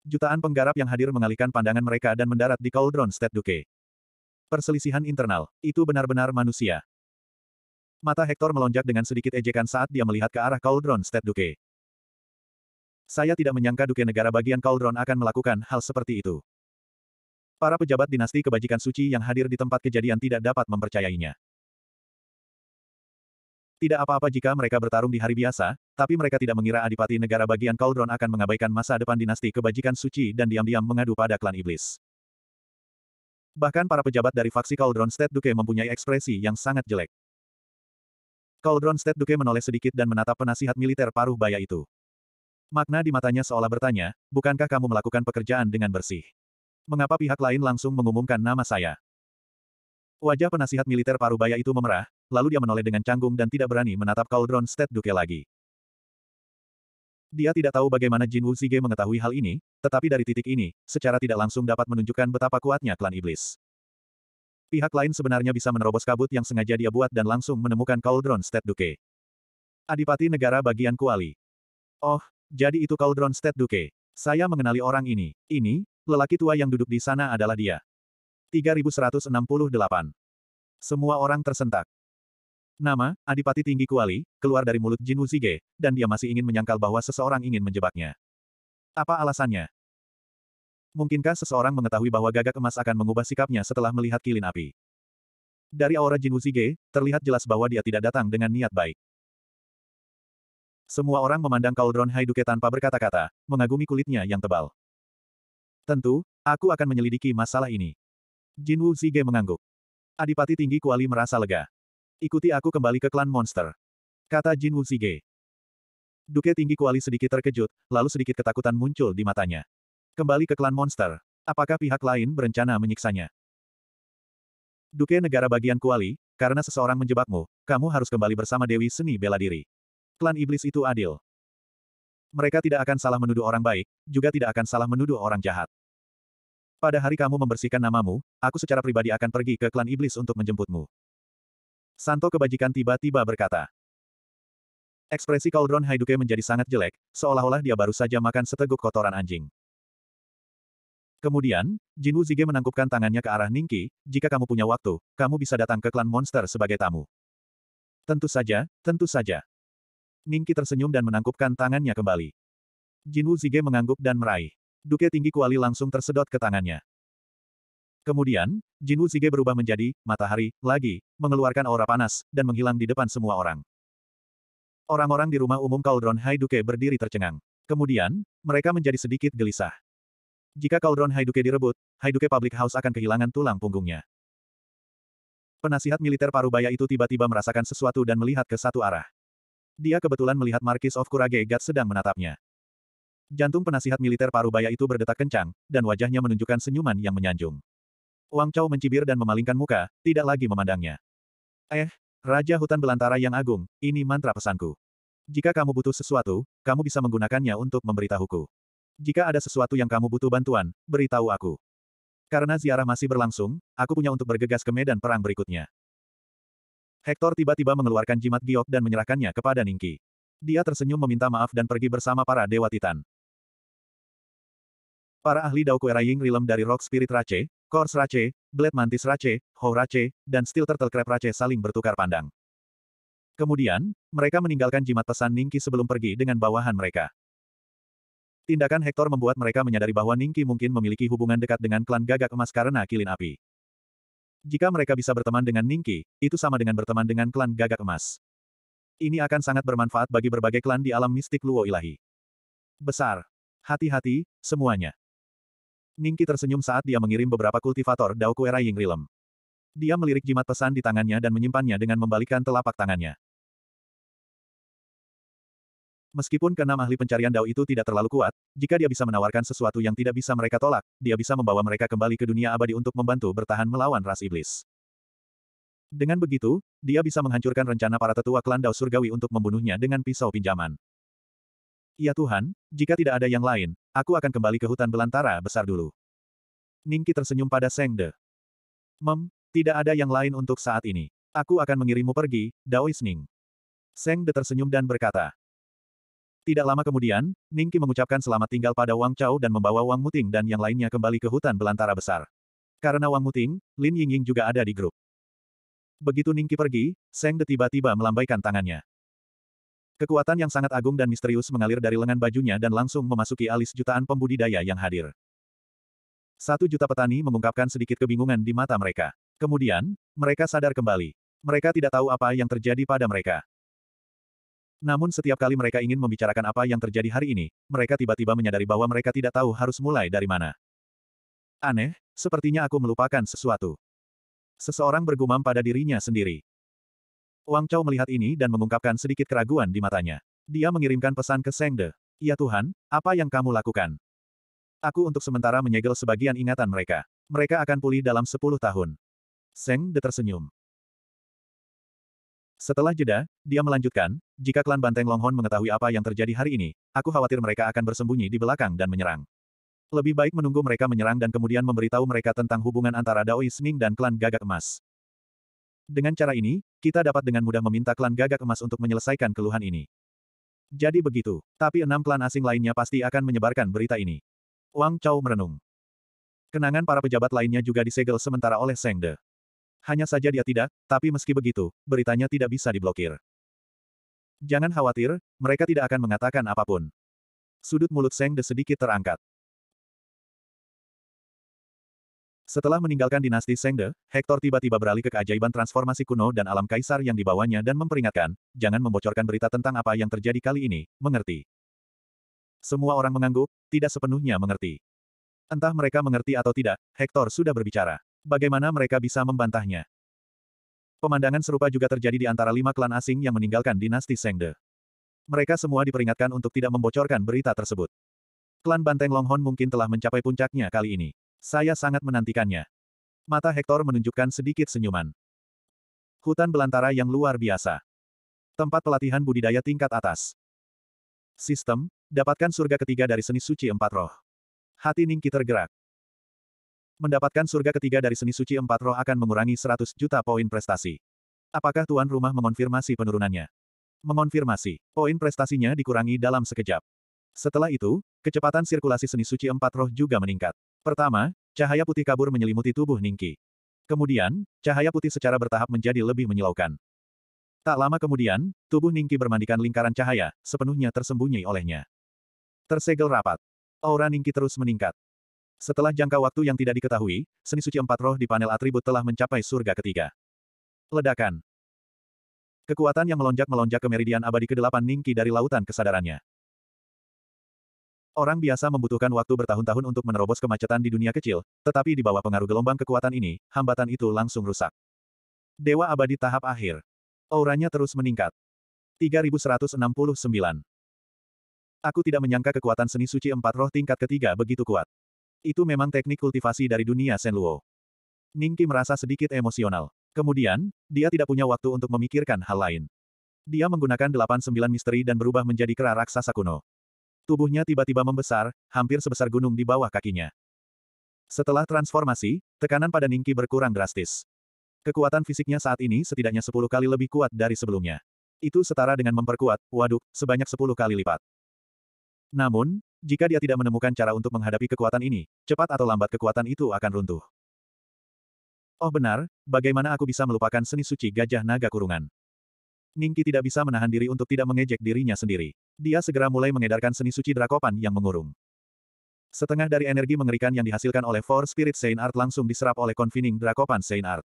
Jutaan penggarap yang hadir mengalihkan pandangan mereka dan mendarat di Cauldron State Duke. Perselisihan internal, itu benar-benar manusia. Mata Hector melonjak dengan sedikit ejekan saat dia melihat ke arah Cauldron State Duke. Saya tidak menyangka Duke Negara bagian Cauldron akan melakukan hal seperti itu. Para pejabat dinasti kebajikan suci yang hadir di tempat kejadian tidak dapat mempercayainya. Tidak apa-apa jika mereka bertarung di hari biasa, tapi mereka tidak mengira adipati negara bagian Cauldron akan mengabaikan masa depan dinasti kebajikan suci dan diam-diam mengadu pada klan iblis. Bahkan para pejabat dari faksi Cauldron State Duke mempunyai ekspresi yang sangat jelek. Cauldron State Duke menoleh sedikit dan menatap penasihat militer paruh baya itu. Makna di matanya seolah bertanya, bukankah kamu melakukan pekerjaan dengan bersih? Mengapa pihak lain langsung mengumumkan nama saya? Wajah penasihat militer Parubaya itu memerah, lalu dia menoleh dengan canggung dan tidak berani menatap Cauldron State Duke lagi. Dia tidak tahu bagaimana Jin Wu Zige mengetahui hal ini, tetapi dari titik ini, secara tidak langsung dapat menunjukkan betapa kuatnya klan iblis. Pihak lain sebenarnya bisa menerobos kabut yang sengaja dia buat dan langsung menemukan Cauldron State Duke. Adipati Negara Bagian Kuali. Oh, jadi itu Cauldron State Duke. Saya mengenali orang ini. Ini, lelaki tua yang duduk di sana adalah dia. 3168. Semua orang tersentak. Nama, Adipati Tinggi Kuali, keluar dari mulut Jin Wuzige, dan dia masih ingin menyangkal bahwa seseorang ingin menjebaknya. Apa alasannya? Mungkinkah seseorang mengetahui bahwa gagak emas akan mengubah sikapnya setelah melihat kilin api? Dari aura Jin Wuzige, terlihat jelas bahwa dia tidak datang dengan niat baik. Semua orang memandang Cauldron Haiduke tanpa berkata-kata, mengagumi kulitnya yang tebal. Tentu, aku akan menyelidiki masalah ini. Jin Wu Zige mengangguk. Adipati tinggi Kuali merasa lega. Ikuti aku kembali ke klan monster. Kata Jin Wu Zige. Duke tinggi Kuali sedikit terkejut, lalu sedikit ketakutan muncul di matanya. Kembali ke klan monster. Apakah pihak lain berencana menyiksanya? Duke negara bagian Kuali, karena seseorang menjebakmu, kamu harus kembali bersama Dewi Seni Bela Diri klan iblis itu adil. Mereka tidak akan salah menuduh orang baik, juga tidak akan salah menuduh orang jahat. Pada hari kamu membersihkan namamu, aku secara pribadi akan pergi ke klan iblis untuk menjemputmu. Santo kebajikan tiba-tiba berkata. Ekspresi Cauldron Haiduke menjadi sangat jelek, seolah-olah dia baru saja makan seteguk kotoran anjing. Kemudian, Jin Wuzige menangkupkan tangannya ke arah Ningki, jika kamu punya waktu, kamu bisa datang ke klan monster sebagai tamu. Tentu saja, tentu saja. Ningki tersenyum dan menangkupkan tangannya kembali. Jinwu Zige mengangguk dan meraih. Duke tinggi kuali langsung tersedot ke tangannya. Kemudian, Jinwu Zige berubah menjadi matahari lagi, mengeluarkan aura panas, dan menghilang di depan semua orang. Orang-orang di rumah umum Kaldron Hai Duke berdiri tercengang. Kemudian, mereka menjadi sedikit gelisah. Jika Kaldron Duke direbut, Duke Public House akan kehilangan tulang punggungnya. Penasihat militer Parubaya itu tiba-tiba merasakan sesuatu dan melihat ke satu arah dia kebetulan melihat Markis of Kurage Gat sedang menatapnya. Jantung penasihat militer parubaya itu berdetak kencang, dan wajahnya menunjukkan senyuman yang menyanjung. Wang Chao mencibir dan memalingkan muka, tidak lagi memandangnya. Eh, Raja Hutan Belantara yang agung, ini mantra pesanku. Jika kamu butuh sesuatu, kamu bisa menggunakannya untuk memberitahuku. Jika ada sesuatu yang kamu butuh bantuan, beritahu aku. Karena ziarah masih berlangsung, aku punya untuk bergegas ke medan perang berikutnya. Hector tiba-tiba mengeluarkan jimat giok dan menyerahkannya kepada Ningki. Dia tersenyum meminta maaf dan pergi bersama para Dewa Titan. Para ahli Dao Ying Rilem dari Rock Spirit Rache, Kors Rache, Blade Mantis Rache, Ho Rache, dan Steel Turtle Crab Rache saling bertukar pandang. Kemudian, mereka meninggalkan jimat pesan Ningki sebelum pergi dengan bawahan mereka. Tindakan Hector membuat mereka menyadari bahwa Ningki mungkin memiliki hubungan dekat dengan klan gagak emas karena kilin api. Jika mereka bisa berteman dengan Ningki, itu sama dengan berteman dengan klan gagak emas. Ini akan sangat bermanfaat bagi berbagai klan di alam mistik Luo Ilahi. Besar. Hati-hati, semuanya. Ningki tersenyum saat dia mengirim beberapa kultivator Dao Kuera Ying Rilem. Dia melirik jimat pesan di tangannya dan menyimpannya dengan membalikkan telapak tangannya. Meskipun keenam ahli pencarian Dao itu tidak terlalu kuat, jika dia bisa menawarkan sesuatu yang tidak bisa mereka tolak, dia bisa membawa mereka kembali ke dunia abadi untuk membantu bertahan melawan ras iblis. Dengan begitu, dia bisa menghancurkan rencana para tetua klan Dao Surgawi untuk membunuhnya dengan pisau pinjaman. Ya Tuhan, jika tidak ada yang lain, aku akan kembali ke hutan belantara besar dulu. Ningki tersenyum pada Seng De. Mem, tidak ada yang lain untuk saat ini. Aku akan mengirimmu pergi, Dao Isning. Seng De tersenyum dan berkata, tidak lama kemudian, Ningki mengucapkan selamat tinggal pada Wang Chao dan membawa Wang Muting dan yang lainnya kembali ke hutan belantara besar. Karena Wang Muting, Lin Yingying juga ada di grup. Begitu Ningki pergi, Seng De tiba-tiba melambaikan tangannya. Kekuatan yang sangat agung dan misterius mengalir dari lengan bajunya dan langsung memasuki alis jutaan pembudidaya yang hadir. Satu juta petani mengungkapkan sedikit kebingungan di mata mereka. Kemudian, mereka sadar kembali. Mereka tidak tahu apa yang terjadi pada mereka. Namun setiap kali mereka ingin membicarakan apa yang terjadi hari ini, mereka tiba-tiba menyadari bahwa mereka tidak tahu harus mulai dari mana. Aneh, sepertinya aku melupakan sesuatu. Seseorang bergumam pada dirinya sendiri. Wang Chao melihat ini dan mengungkapkan sedikit keraguan di matanya. Dia mengirimkan pesan ke Seng De. Ya Tuhan, apa yang kamu lakukan? Aku untuk sementara menyegel sebagian ingatan mereka. Mereka akan pulih dalam sepuluh tahun. Seng De tersenyum. Setelah jeda, dia melanjutkan, jika klan Banteng Longhorn mengetahui apa yang terjadi hari ini, aku khawatir mereka akan bersembunyi di belakang dan menyerang. Lebih baik menunggu mereka menyerang dan kemudian memberitahu mereka tentang hubungan antara Dao Sning dan klan Gagak Emas. Dengan cara ini, kita dapat dengan mudah meminta klan Gagak Emas untuk menyelesaikan keluhan ini. Jadi begitu, tapi enam klan asing lainnya pasti akan menyebarkan berita ini. Wang Chao merenung. Kenangan para pejabat lainnya juga disegel sementara oleh Seng De. Hanya saja dia tidak, tapi meski begitu, beritanya tidak bisa diblokir. Jangan khawatir, mereka tidak akan mengatakan apapun. Sudut mulut Seng De sedikit terangkat. Setelah meninggalkan dinasti Seng De, Hector tiba-tiba beralih ke keajaiban transformasi kuno dan alam kaisar yang dibawanya dan memperingatkan, jangan membocorkan berita tentang apa yang terjadi kali ini, mengerti. Semua orang mengangguk, tidak sepenuhnya mengerti. Entah mereka mengerti atau tidak, Hector sudah berbicara bagaimana mereka bisa membantahnya? Pemandangan serupa juga terjadi di antara lima klan asing yang meninggalkan dinasti Sengde. Mereka semua diperingatkan untuk tidak membocorkan berita tersebut. Klan Banteng Longhorn mungkin telah mencapai puncaknya kali ini. Saya sangat menantikannya. Mata Hector menunjukkan sedikit senyuman. Hutan belantara yang luar biasa. Tempat pelatihan budidaya tingkat atas. Sistem, dapatkan surga ketiga dari seni suci empat roh. Hati Ningki tergerak. Mendapatkan surga ketiga dari seni suci empat roh akan mengurangi 100 juta poin prestasi. Apakah tuan rumah mengonfirmasi penurunannya? Mengonfirmasi, poin prestasinya dikurangi dalam sekejap. Setelah itu, kecepatan sirkulasi seni suci empat roh juga meningkat. Pertama, cahaya putih kabur menyelimuti tubuh Ningki. Kemudian, cahaya putih secara bertahap menjadi lebih menyilaukan. Tak lama kemudian, tubuh Ningki bermandikan lingkaran cahaya, sepenuhnya tersembunyi olehnya. Tersegel rapat. Aura Ningki terus meningkat. Setelah jangka waktu yang tidak diketahui, seni suci empat roh di panel atribut telah mencapai surga ketiga. Ledakan. Kekuatan yang melonjak-melonjak ke meridian abadi ke-8 Ningki dari lautan kesadarannya. Orang biasa membutuhkan waktu bertahun-tahun untuk menerobos kemacetan di dunia kecil, tetapi di bawah pengaruh gelombang kekuatan ini, hambatan itu langsung rusak. Dewa abadi tahap akhir. Auranya terus meningkat. 3169. Aku tidak menyangka kekuatan seni suci empat roh tingkat ketiga begitu kuat. Itu memang teknik kultivasi dari dunia Senluo. Ningki merasa sedikit emosional. Kemudian, dia tidak punya waktu untuk memikirkan hal lain. Dia menggunakan delapan sembilan misteri dan berubah menjadi kera raksasa kuno. Tubuhnya tiba-tiba membesar, hampir sebesar gunung di bawah kakinya. Setelah transformasi, tekanan pada Ningki berkurang drastis. Kekuatan fisiknya saat ini setidaknya sepuluh kali lebih kuat dari sebelumnya. Itu setara dengan memperkuat, waduk, sebanyak sepuluh kali lipat. Namun, jika dia tidak menemukan cara untuk menghadapi kekuatan ini, cepat atau lambat kekuatan itu akan runtuh. Oh benar, bagaimana aku bisa melupakan seni suci gajah naga kurungan? Ningki tidak bisa menahan diri untuk tidak mengejek dirinya sendiri. Dia segera mulai mengedarkan seni suci drakopan yang mengurung. Setengah dari energi mengerikan yang dihasilkan oleh Four Spirit Saint Art langsung diserap oleh Convening Drakopan Saint Art.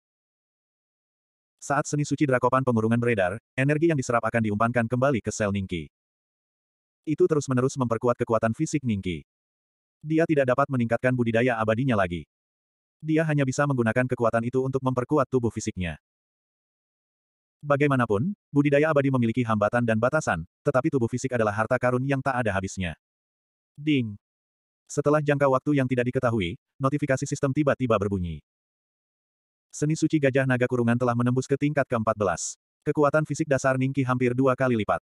Saat seni suci Drakopan pengurungan beredar, energi yang diserap akan diumpankan kembali ke sel Ningki itu terus-menerus memperkuat kekuatan fisik Ningki. Dia tidak dapat meningkatkan budidaya abadinya lagi. Dia hanya bisa menggunakan kekuatan itu untuk memperkuat tubuh fisiknya. Bagaimanapun, budidaya abadi memiliki hambatan dan batasan, tetapi tubuh fisik adalah harta karun yang tak ada habisnya. Ding! Setelah jangka waktu yang tidak diketahui, notifikasi sistem tiba-tiba berbunyi. Seni suci gajah naga kurungan telah menembus ke tingkat ke-14. Kekuatan fisik dasar Ningki hampir dua kali lipat.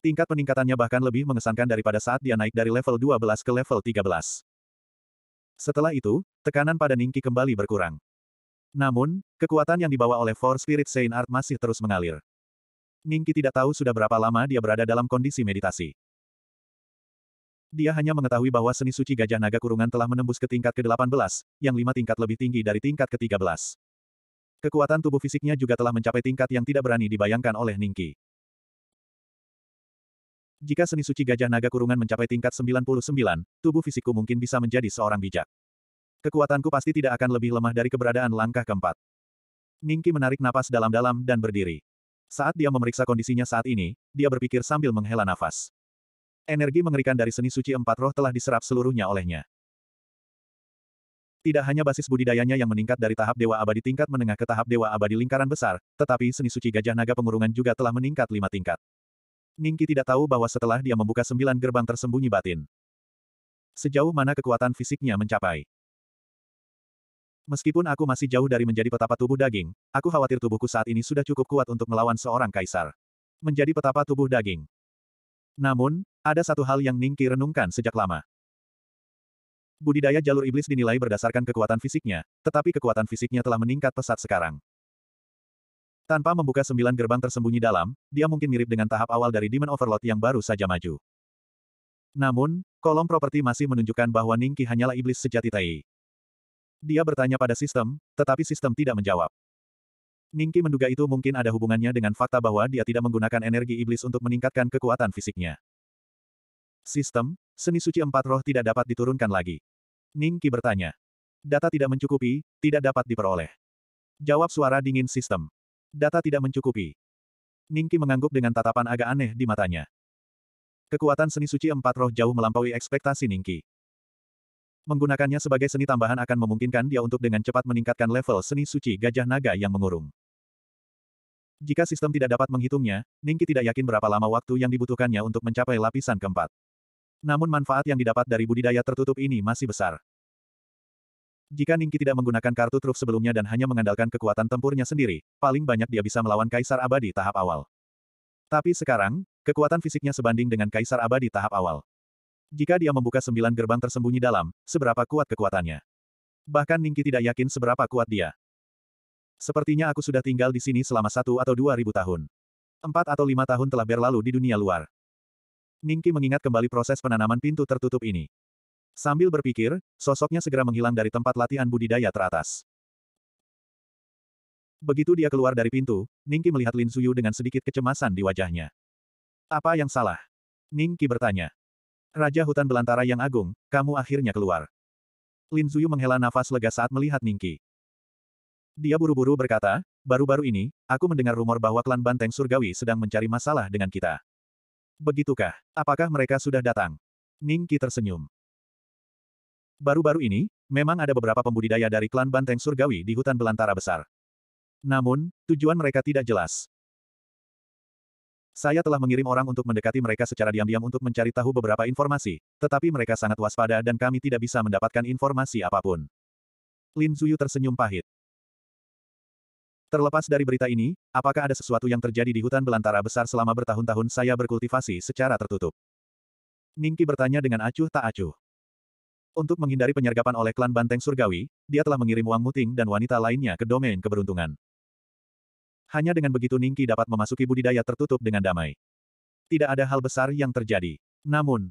Tingkat peningkatannya bahkan lebih mengesankan daripada saat dia naik dari level 12 ke level 13. Setelah itu, tekanan pada Ningki kembali berkurang. Namun, kekuatan yang dibawa oleh Four Spirit Saint Art masih terus mengalir. Ningki tidak tahu sudah berapa lama dia berada dalam kondisi meditasi. Dia hanya mengetahui bahwa seni suci gajah naga kurungan telah menembus ke tingkat ke-18, yang lima tingkat lebih tinggi dari tingkat ke-13. Kekuatan tubuh fisiknya juga telah mencapai tingkat yang tidak berani dibayangkan oleh Ningki. Jika seni suci gajah naga kurungan mencapai tingkat 99, tubuh fisikku mungkin bisa menjadi seorang bijak. Kekuatanku pasti tidak akan lebih lemah dari keberadaan langkah keempat. Ningki menarik napas dalam-dalam dan berdiri. Saat dia memeriksa kondisinya saat ini, dia berpikir sambil menghela nafas. Energi mengerikan dari seni suci empat roh telah diserap seluruhnya olehnya. Tidak hanya basis budidayanya yang meningkat dari tahap Dewa Abadi tingkat menengah ke tahap Dewa Abadi lingkaran besar, tetapi seni suci gajah naga pengurungan juga telah meningkat lima tingkat. Ningki tidak tahu bahwa setelah dia membuka sembilan gerbang tersembunyi batin. Sejauh mana kekuatan fisiknya mencapai. Meskipun aku masih jauh dari menjadi petapa tubuh daging, aku khawatir tubuhku saat ini sudah cukup kuat untuk melawan seorang kaisar. Menjadi petapa tubuh daging. Namun, ada satu hal yang Ningki renungkan sejak lama. Budidaya jalur iblis dinilai berdasarkan kekuatan fisiknya, tetapi kekuatan fisiknya telah meningkat pesat sekarang. Tanpa membuka sembilan gerbang tersembunyi dalam, dia mungkin mirip dengan tahap awal dari Demon Overlord yang baru saja maju. Namun, kolom properti masih menunjukkan bahwa Ningki hanyalah iblis sejati Tai. Dia bertanya pada sistem, tetapi sistem tidak menjawab. Ningki menduga itu mungkin ada hubungannya dengan fakta bahwa dia tidak menggunakan energi iblis untuk meningkatkan kekuatan fisiknya. Sistem, seni suci empat roh tidak dapat diturunkan lagi. Ningki bertanya. Data tidak mencukupi, tidak dapat diperoleh. Jawab suara dingin sistem. Data tidak mencukupi. Ningki mengangguk dengan tatapan agak aneh di matanya. Kekuatan seni suci empat roh jauh melampaui ekspektasi Ningki. Menggunakannya sebagai seni tambahan akan memungkinkan dia untuk dengan cepat meningkatkan level seni suci gajah naga yang mengurung. Jika sistem tidak dapat menghitungnya, Ningki tidak yakin berapa lama waktu yang dibutuhkannya untuk mencapai lapisan keempat. Namun manfaat yang didapat dari budidaya tertutup ini masih besar. Jika Ningki tidak menggunakan kartu truf sebelumnya dan hanya mengandalkan kekuatan tempurnya sendiri, paling banyak dia bisa melawan Kaisar Abadi tahap awal. Tapi sekarang, kekuatan fisiknya sebanding dengan Kaisar Abadi tahap awal. Jika dia membuka sembilan gerbang tersembunyi dalam, seberapa kuat kekuatannya? Bahkan Ningki tidak yakin seberapa kuat dia. Sepertinya aku sudah tinggal di sini selama satu atau dua ribu tahun. Empat atau lima tahun telah berlalu di dunia luar. Ningki mengingat kembali proses penanaman pintu tertutup ini. Sambil berpikir, sosoknya segera menghilang dari tempat latihan budidaya teratas. Begitu dia keluar dari pintu, Ningki melihat Lin Suyu dengan sedikit kecemasan di wajahnya. Apa yang salah? Ningki bertanya. Raja hutan belantara yang agung, kamu akhirnya keluar. Lin Suyu menghela nafas lega saat melihat Ningki. Dia buru-buru berkata, baru-baru ini, aku mendengar rumor bahwa klan Banteng Surgawi sedang mencari masalah dengan kita. Begitukah? Apakah mereka sudah datang? Ningki tersenyum. Baru-baru ini, memang ada beberapa pembudidaya dari klan Banteng Surgawi di hutan belantara besar. Namun, tujuan mereka tidak jelas. Saya telah mengirim orang untuk mendekati mereka secara diam-diam untuk mencari tahu beberapa informasi, tetapi mereka sangat waspada dan kami tidak bisa mendapatkan informasi apapun. Lin Zuyu tersenyum pahit. Terlepas dari berita ini, apakah ada sesuatu yang terjadi di hutan belantara besar selama bertahun-tahun saya berkultivasi secara tertutup? Ningki bertanya dengan acuh tak acuh. Untuk menghindari penyergapan oleh klan Banteng Surgawi, dia telah mengirim Wang Muting dan wanita lainnya ke domain keberuntungan. Hanya dengan begitu Ningki dapat memasuki budidaya tertutup dengan damai. Tidak ada hal besar yang terjadi. Namun,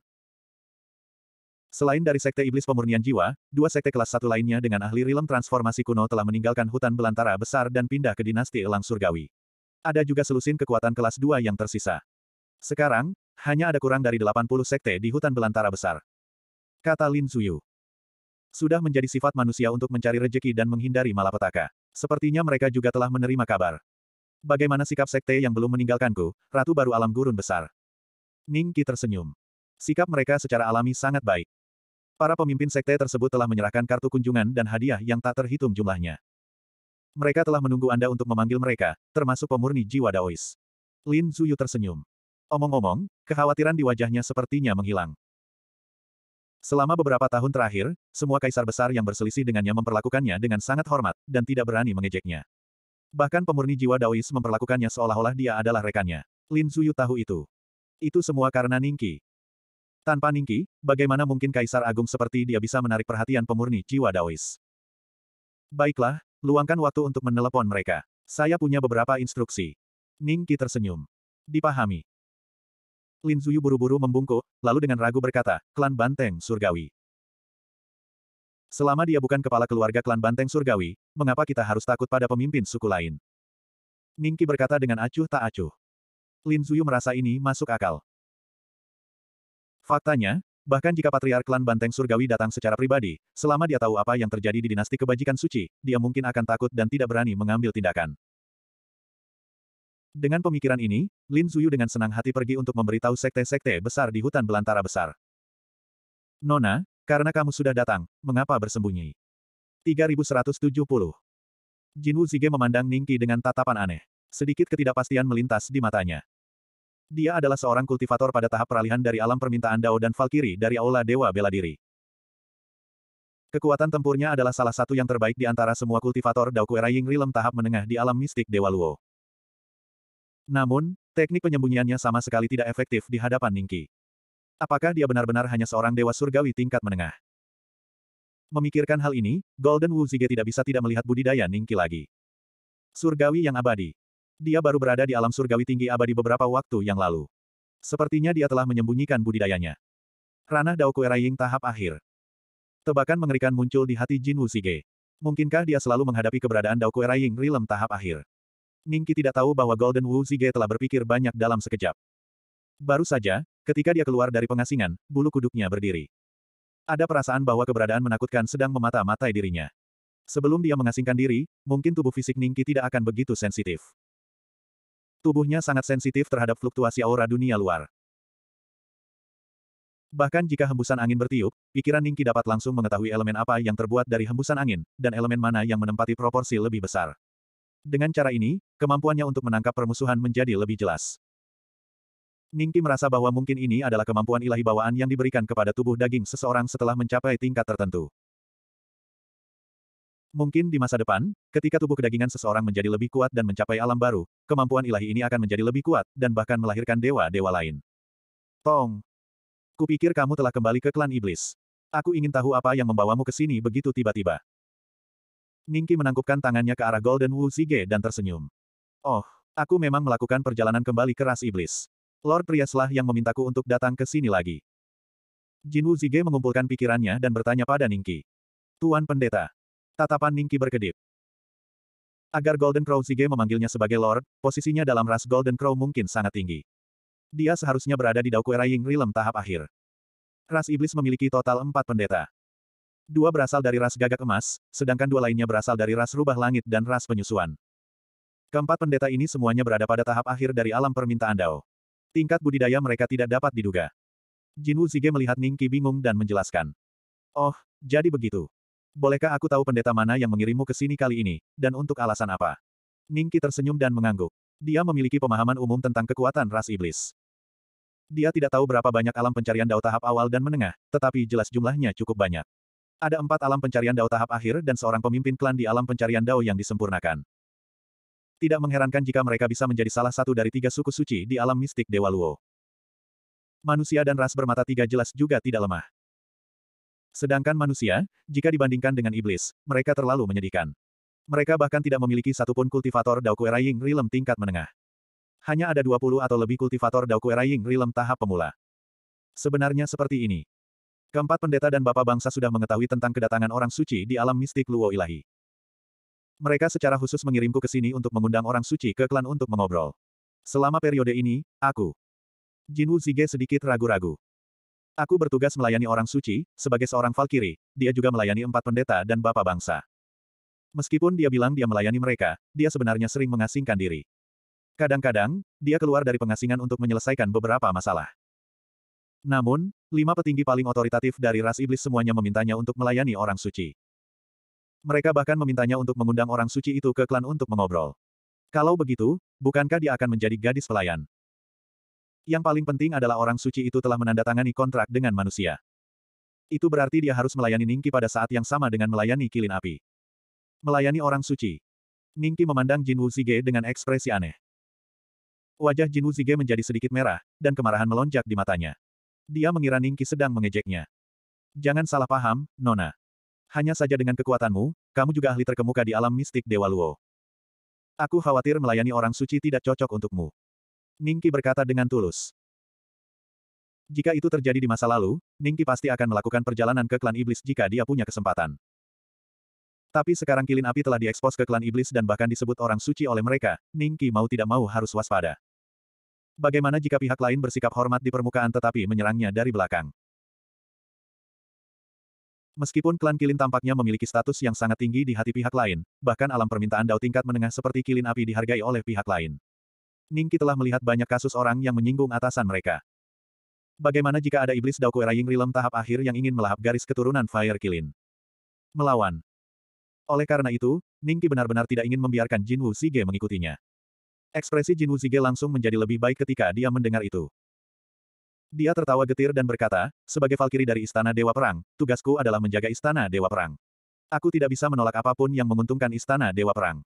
Selain dari Sekte Iblis Pemurnian Jiwa, dua sekte kelas satu lainnya dengan ahli rilem transformasi kuno telah meninggalkan hutan belantara besar dan pindah ke dinasti Elang Surgawi. Ada juga selusin kekuatan kelas Dua yang tersisa. Sekarang, hanya ada kurang dari 80 sekte di hutan belantara besar. Kata Lin Suyu. Sudah menjadi sifat manusia untuk mencari rejeki dan menghindari malapetaka. Sepertinya mereka juga telah menerima kabar. Bagaimana sikap sekte yang belum meninggalkanku, Ratu baru alam gurun besar. Ning Qi tersenyum. Sikap mereka secara alami sangat baik. Para pemimpin sekte tersebut telah menyerahkan kartu kunjungan dan hadiah yang tak terhitung jumlahnya. Mereka telah menunggu Anda untuk memanggil mereka, termasuk pemurni jiwa Daois. Lin Zuyu tersenyum. Omong-omong, kekhawatiran di wajahnya sepertinya menghilang. Selama beberapa tahun terakhir, semua kaisar besar yang berselisih dengannya memperlakukannya dengan sangat hormat, dan tidak berani mengejeknya. Bahkan pemurni jiwa Daois memperlakukannya seolah-olah dia adalah rekannya. Lin Zuyu tahu itu. Itu semua karena Ningki. Tanpa Ningki, bagaimana mungkin kaisar agung seperti dia bisa menarik perhatian pemurni jiwa Daois? Baiklah, luangkan waktu untuk menelepon mereka. Saya punya beberapa instruksi. Ningki tersenyum. Dipahami. Lin Zuyu buru-buru membungkuk, lalu dengan ragu berkata, klan Banteng Surgawi. Selama dia bukan kepala keluarga klan Banteng Surgawi, mengapa kita harus takut pada pemimpin suku lain? Ningki berkata dengan acuh tak acuh. Lin Zuyu merasa ini masuk akal. Faktanya, bahkan jika patriark klan Banteng Surgawi datang secara pribadi, selama dia tahu apa yang terjadi di dinasti kebajikan suci, dia mungkin akan takut dan tidak berani mengambil tindakan. Dengan pemikiran ini, Lin Zuyu dengan senang hati pergi untuk memberitahu sekte-sekte besar di hutan belantara besar. Nona, karena kamu sudah datang, mengapa bersembunyi? 3170 Jin Wu Zige memandang Ningki dengan tatapan aneh. Sedikit ketidakpastian melintas di matanya. Dia adalah seorang kultivator pada tahap peralihan dari alam permintaan Dao dan Valkyrie dari Aula Dewa Bela Diri. Kekuatan tempurnya adalah salah satu yang terbaik di antara semua kultivator Dao Kueraying Rilem tahap menengah di alam mistik Dewa Luo. Namun, teknik penyembunyiannya sama sekali tidak efektif di hadapan Ningki. Apakah dia benar-benar hanya seorang dewa surgawi tingkat menengah? Memikirkan hal ini, Golden Wu Zige tidak bisa tidak melihat budidaya Ningki lagi. Surgawi yang abadi. Dia baru berada di alam surgawi tinggi abadi beberapa waktu yang lalu. Sepertinya dia telah menyembunyikan budidayanya. Ranah Dao Kueraying tahap akhir. Tebakan mengerikan muncul di hati Jin Wu Zige. Mungkinkah dia selalu menghadapi keberadaan Dao Kueraying Rilem tahap akhir? Ningki tidak tahu bahwa Golden Wu Zige telah berpikir banyak dalam sekejap. Baru saja, ketika dia keluar dari pengasingan, bulu kuduknya berdiri. Ada perasaan bahwa keberadaan menakutkan sedang memata-matai dirinya. Sebelum dia mengasingkan diri, mungkin tubuh fisik Ningki tidak akan begitu sensitif. Tubuhnya sangat sensitif terhadap fluktuasi aura dunia luar. Bahkan jika hembusan angin bertiup, pikiran Ningki dapat langsung mengetahui elemen apa yang terbuat dari hembusan angin, dan elemen mana yang menempati proporsi lebih besar. Dengan cara ini, kemampuannya untuk menangkap permusuhan menjadi lebih jelas. Ningki merasa bahwa mungkin ini adalah kemampuan ilahi bawaan yang diberikan kepada tubuh daging seseorang setelah mencapai tingkat tertentu. Mungkin di masa depan, ketika tubuh kedagingan seseorang menjadi lebih kuat dan mencapai alam baru, kemampuan ilahi ini akan menjadi lebih kuat, dan bahkan melahirkan dewa-dewa lain. Tong! Kupikir kamu telah kembali ke klan iblis. Aku ingin tahu apa yang membawamu ke sini begitu tiba-tiba. Ningki menangkupkan tangannya ke arah Golden Wu Zige dan tersenyum. Oh, aku memang melakukan perjalanan kembali ke ras iblis. Lord Priaslah yang memintaku untuk datang ke sini lagi. Jin Wu Zige mengumpulkan pikirannya dan bertanya pada Ningki. Tuan Pendeta. Tatapan Ningki berkedip. Agar Golden Crow Zige memanggilnya sebagai Lord, posisinya dalam ras Golden Crow mungkin sangat tinggi. Dia seharusnya berada di Daoku Era Ying Rilem tahap akhir. Ras Iblis memiliki total empat pendeta. Dua berasal dari ras gagak emas, sedangkan dua lainnya berasal dari ras rubah langit dan ras penyusuan. Keempat pendeta ini semuanya berada pada tahap akhir dari alam permintaan Dao. Tingkat budidaya mereka tidak dapat diduga. Jin Wu Zige melihat Qi bingung dan menjelaskan. Oh, jadi begitu. Bolehkah aku tahu pendeta mana yang mengirimmu ke sini kali ini, dan untuk alasan apa? Ning Qi tersenyum dan mengangguk. Dia memiliki pemahaman umum tentang kekuatan ras iblis. Dia tidak tahu berapa banyak alam pencarian dao tahap awal dan menengah, tetapi jelas jumlahnya cukup banyak. Ada empat alam pencarian Dao tahap akhir dan seorang pemimpin klan di alam pencarian Dao yang disempurnakan. Tidak mengherankan jika mereka bisa menjadi salah satu dari tiga suku suci di alam mistik Dewa Luo. Manusia dan ras bermata tiga jelas juga tidak lemah. Sedangkan manusia, jika dibandingkan dengan iblis, mereka terlalu menyedihkan. Mereka bahkan tidak memiliki satupun kultivator Dao Raying Rilem tingkat menengah. Hanya ada 20 atau lebih kultivator Dao Raying Rilem tahap pemula. Sebenarnya seperti ini. Keempat pendeta dan bapak bangsa sudah mengetahui tentang kedatangan orang suci di alam mistik Luo Ilahi. Mereka secara khusus mengirimku ke sini untuk mengundang orang suci ke klan untuk mengobrol. Selama periode ini, aku... Jinwu Zige sedikit ragu-ragu. Aku bertugas melayani orang suci, sebagai seorang Valkyrie, dia juga melayani empat pendeta dan bapak bangsa. Meskipun dia bilang dia melayani mereka, dia sebenarnya sering mengasingkan diri. Kadang-kadang, dia keluar dari pengasingan untuk menyelesaikan beberapa masalah. Namun, lima petinggi paling otoritatif dari ras iblis semuanya memintanya untuk melayani orang suci. Mereka bahkan memintanya untuk mengundang orang suci itu ke klan untuk mengobrol. Kalau begitu, bukankah dia akan menjadi gadis pelayan? Yang paling penting adalah orang suci itu telah menandatangani kontrak dengan manusia. Itu berarti dia harus melayani Ningki pada saat yang sama dengan melayani kilin api. Melayani orang suci. Ningki memandang Jin Wuzige dengan ekspresi aneh. Wajah Jin Wuzige menjadi sedikit merah, dan kemarahan melonjak di matanya. Dia mengira Ningki sedang mengejeknya. Jangan salah paham, Nona. Hanya saja dengan kekuatanmu, kamu juga ahli terkemuka di alam mistik Dewa Luo. Aku khawatir melayani orang suci tidak cocok untukmu. Ningki berkata dengan tulus. Jika itu terjadi di masa lalu, Ningki pasti akan melakukan perjalanan ke klan iblis jika dia punya kesempatan. Tapi sekarang kilin api telah diekspos ke klan iblis dan bahkan disebut orang suci oleh mereka, Ningki mau tidak mau harus waspada. Bagaimana jika pihak lain bersikap hormat di permukaan tetapi menyerangnya dari belakang? Meskipun klan Kilin tampaknya memiliki status yang sangat tinggi di hati pihak lain, bahkan alam permintaan dao tingkat menengah seperti Kilin Api dihargai oleh pihak lain. Ningki telah melihat banyak kasus orang yang menyinggung atasan mereka. Bagaimana jika ada iblis Dao Kuera Ying Rilem tahap akhir yang ingin melahap garis keturunan Fire Kilin? Melawan. Oleh karena itu, Ningki benar-benar tidak ingin membiarkan Jin Wu Sige mengikutinya. Ekspresi Jin Wuzige langsung menjadi lebih baik ketika dia mendengar itu. Dia tertawa getir dan berkata, sebagai Valkyrie dari Istana Dewa Perang, tugasku adalah menjaga Istana Dewa Perang. Aku tidak bisa menolak apapun yang menguntungkan Istana Dewa Perang.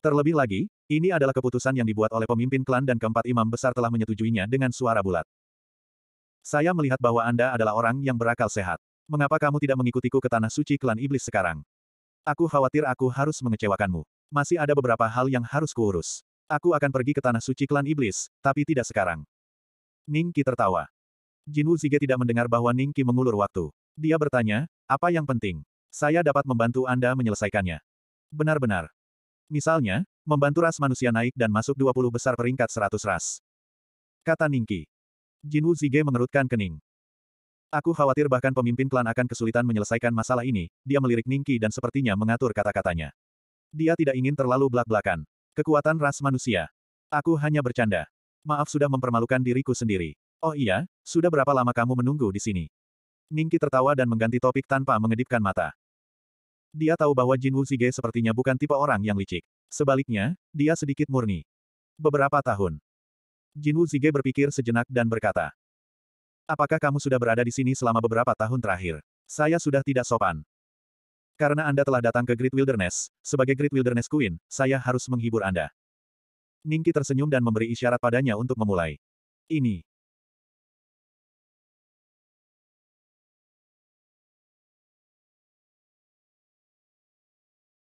Terlebih lagi, ini adalah keputusan yang dibuat oleh pemimpin klan dan keempat imam besar telah menyetujuinya dengan suara bulat. Saya melihat bahwa Anda adalah orang yang berakal sehat. Mengapa kamu tidak mengikutiku ke tanah suci klan iblis sekarang? Aku khawatir aku harus mengecewakanmu masih ada beberapa hal yang harus kuurus. Aku akan pergi ke Tanah Suci Klan Iblis, tapi tidak sekarang. Ning tertawa. Jin Wu Zige tidak mendengar bahwa Ning mengulur waktu. Dia bertanya, apa yang penting? Saya dapat membantu Anda menyelesaikannya. Benar-benar. Misalnya, membantu ras manusia naik dan masuk 20 besar peringkat 100 ras. Kata Ning Qi. Jin Wu Zige mengerutkan kening. Aku khawatir bahkan pemimpin klan akan kesulitan menyelesaikan masalah ini, dia melirik Ningki dan sepertinya mengatur kata-katanya. Dia tidak ingin terlalu belak-belakan. Kekuatan ras manusia. Aku hanya bercanda. Maaf sudah mempermalukan diriku sendiri. Oh iya, sudah berapa lama kamu menunggu di sini? Ningki tertawa dan mengganti topik tanpa mengedipkan mata. Dia tahu bahwa Jin Wuzige sepertinya bukan tipe orang yang licik. Sebaliknya, dia sedikit murni. Beberapa tahun. Jin Wuzige berpikir sejenak dan berkata, Apakah kamu sudah berada di sini selama beberapa tahun terakhir? Saya sudah tidak sopan. Karena Anda telah datang ke Great Wilderness, sebagai Great Wilderness Queen, saya harus menghibur Anda. Ningki tersenyum dan memberi isyarat padanya untuk memulai. Ini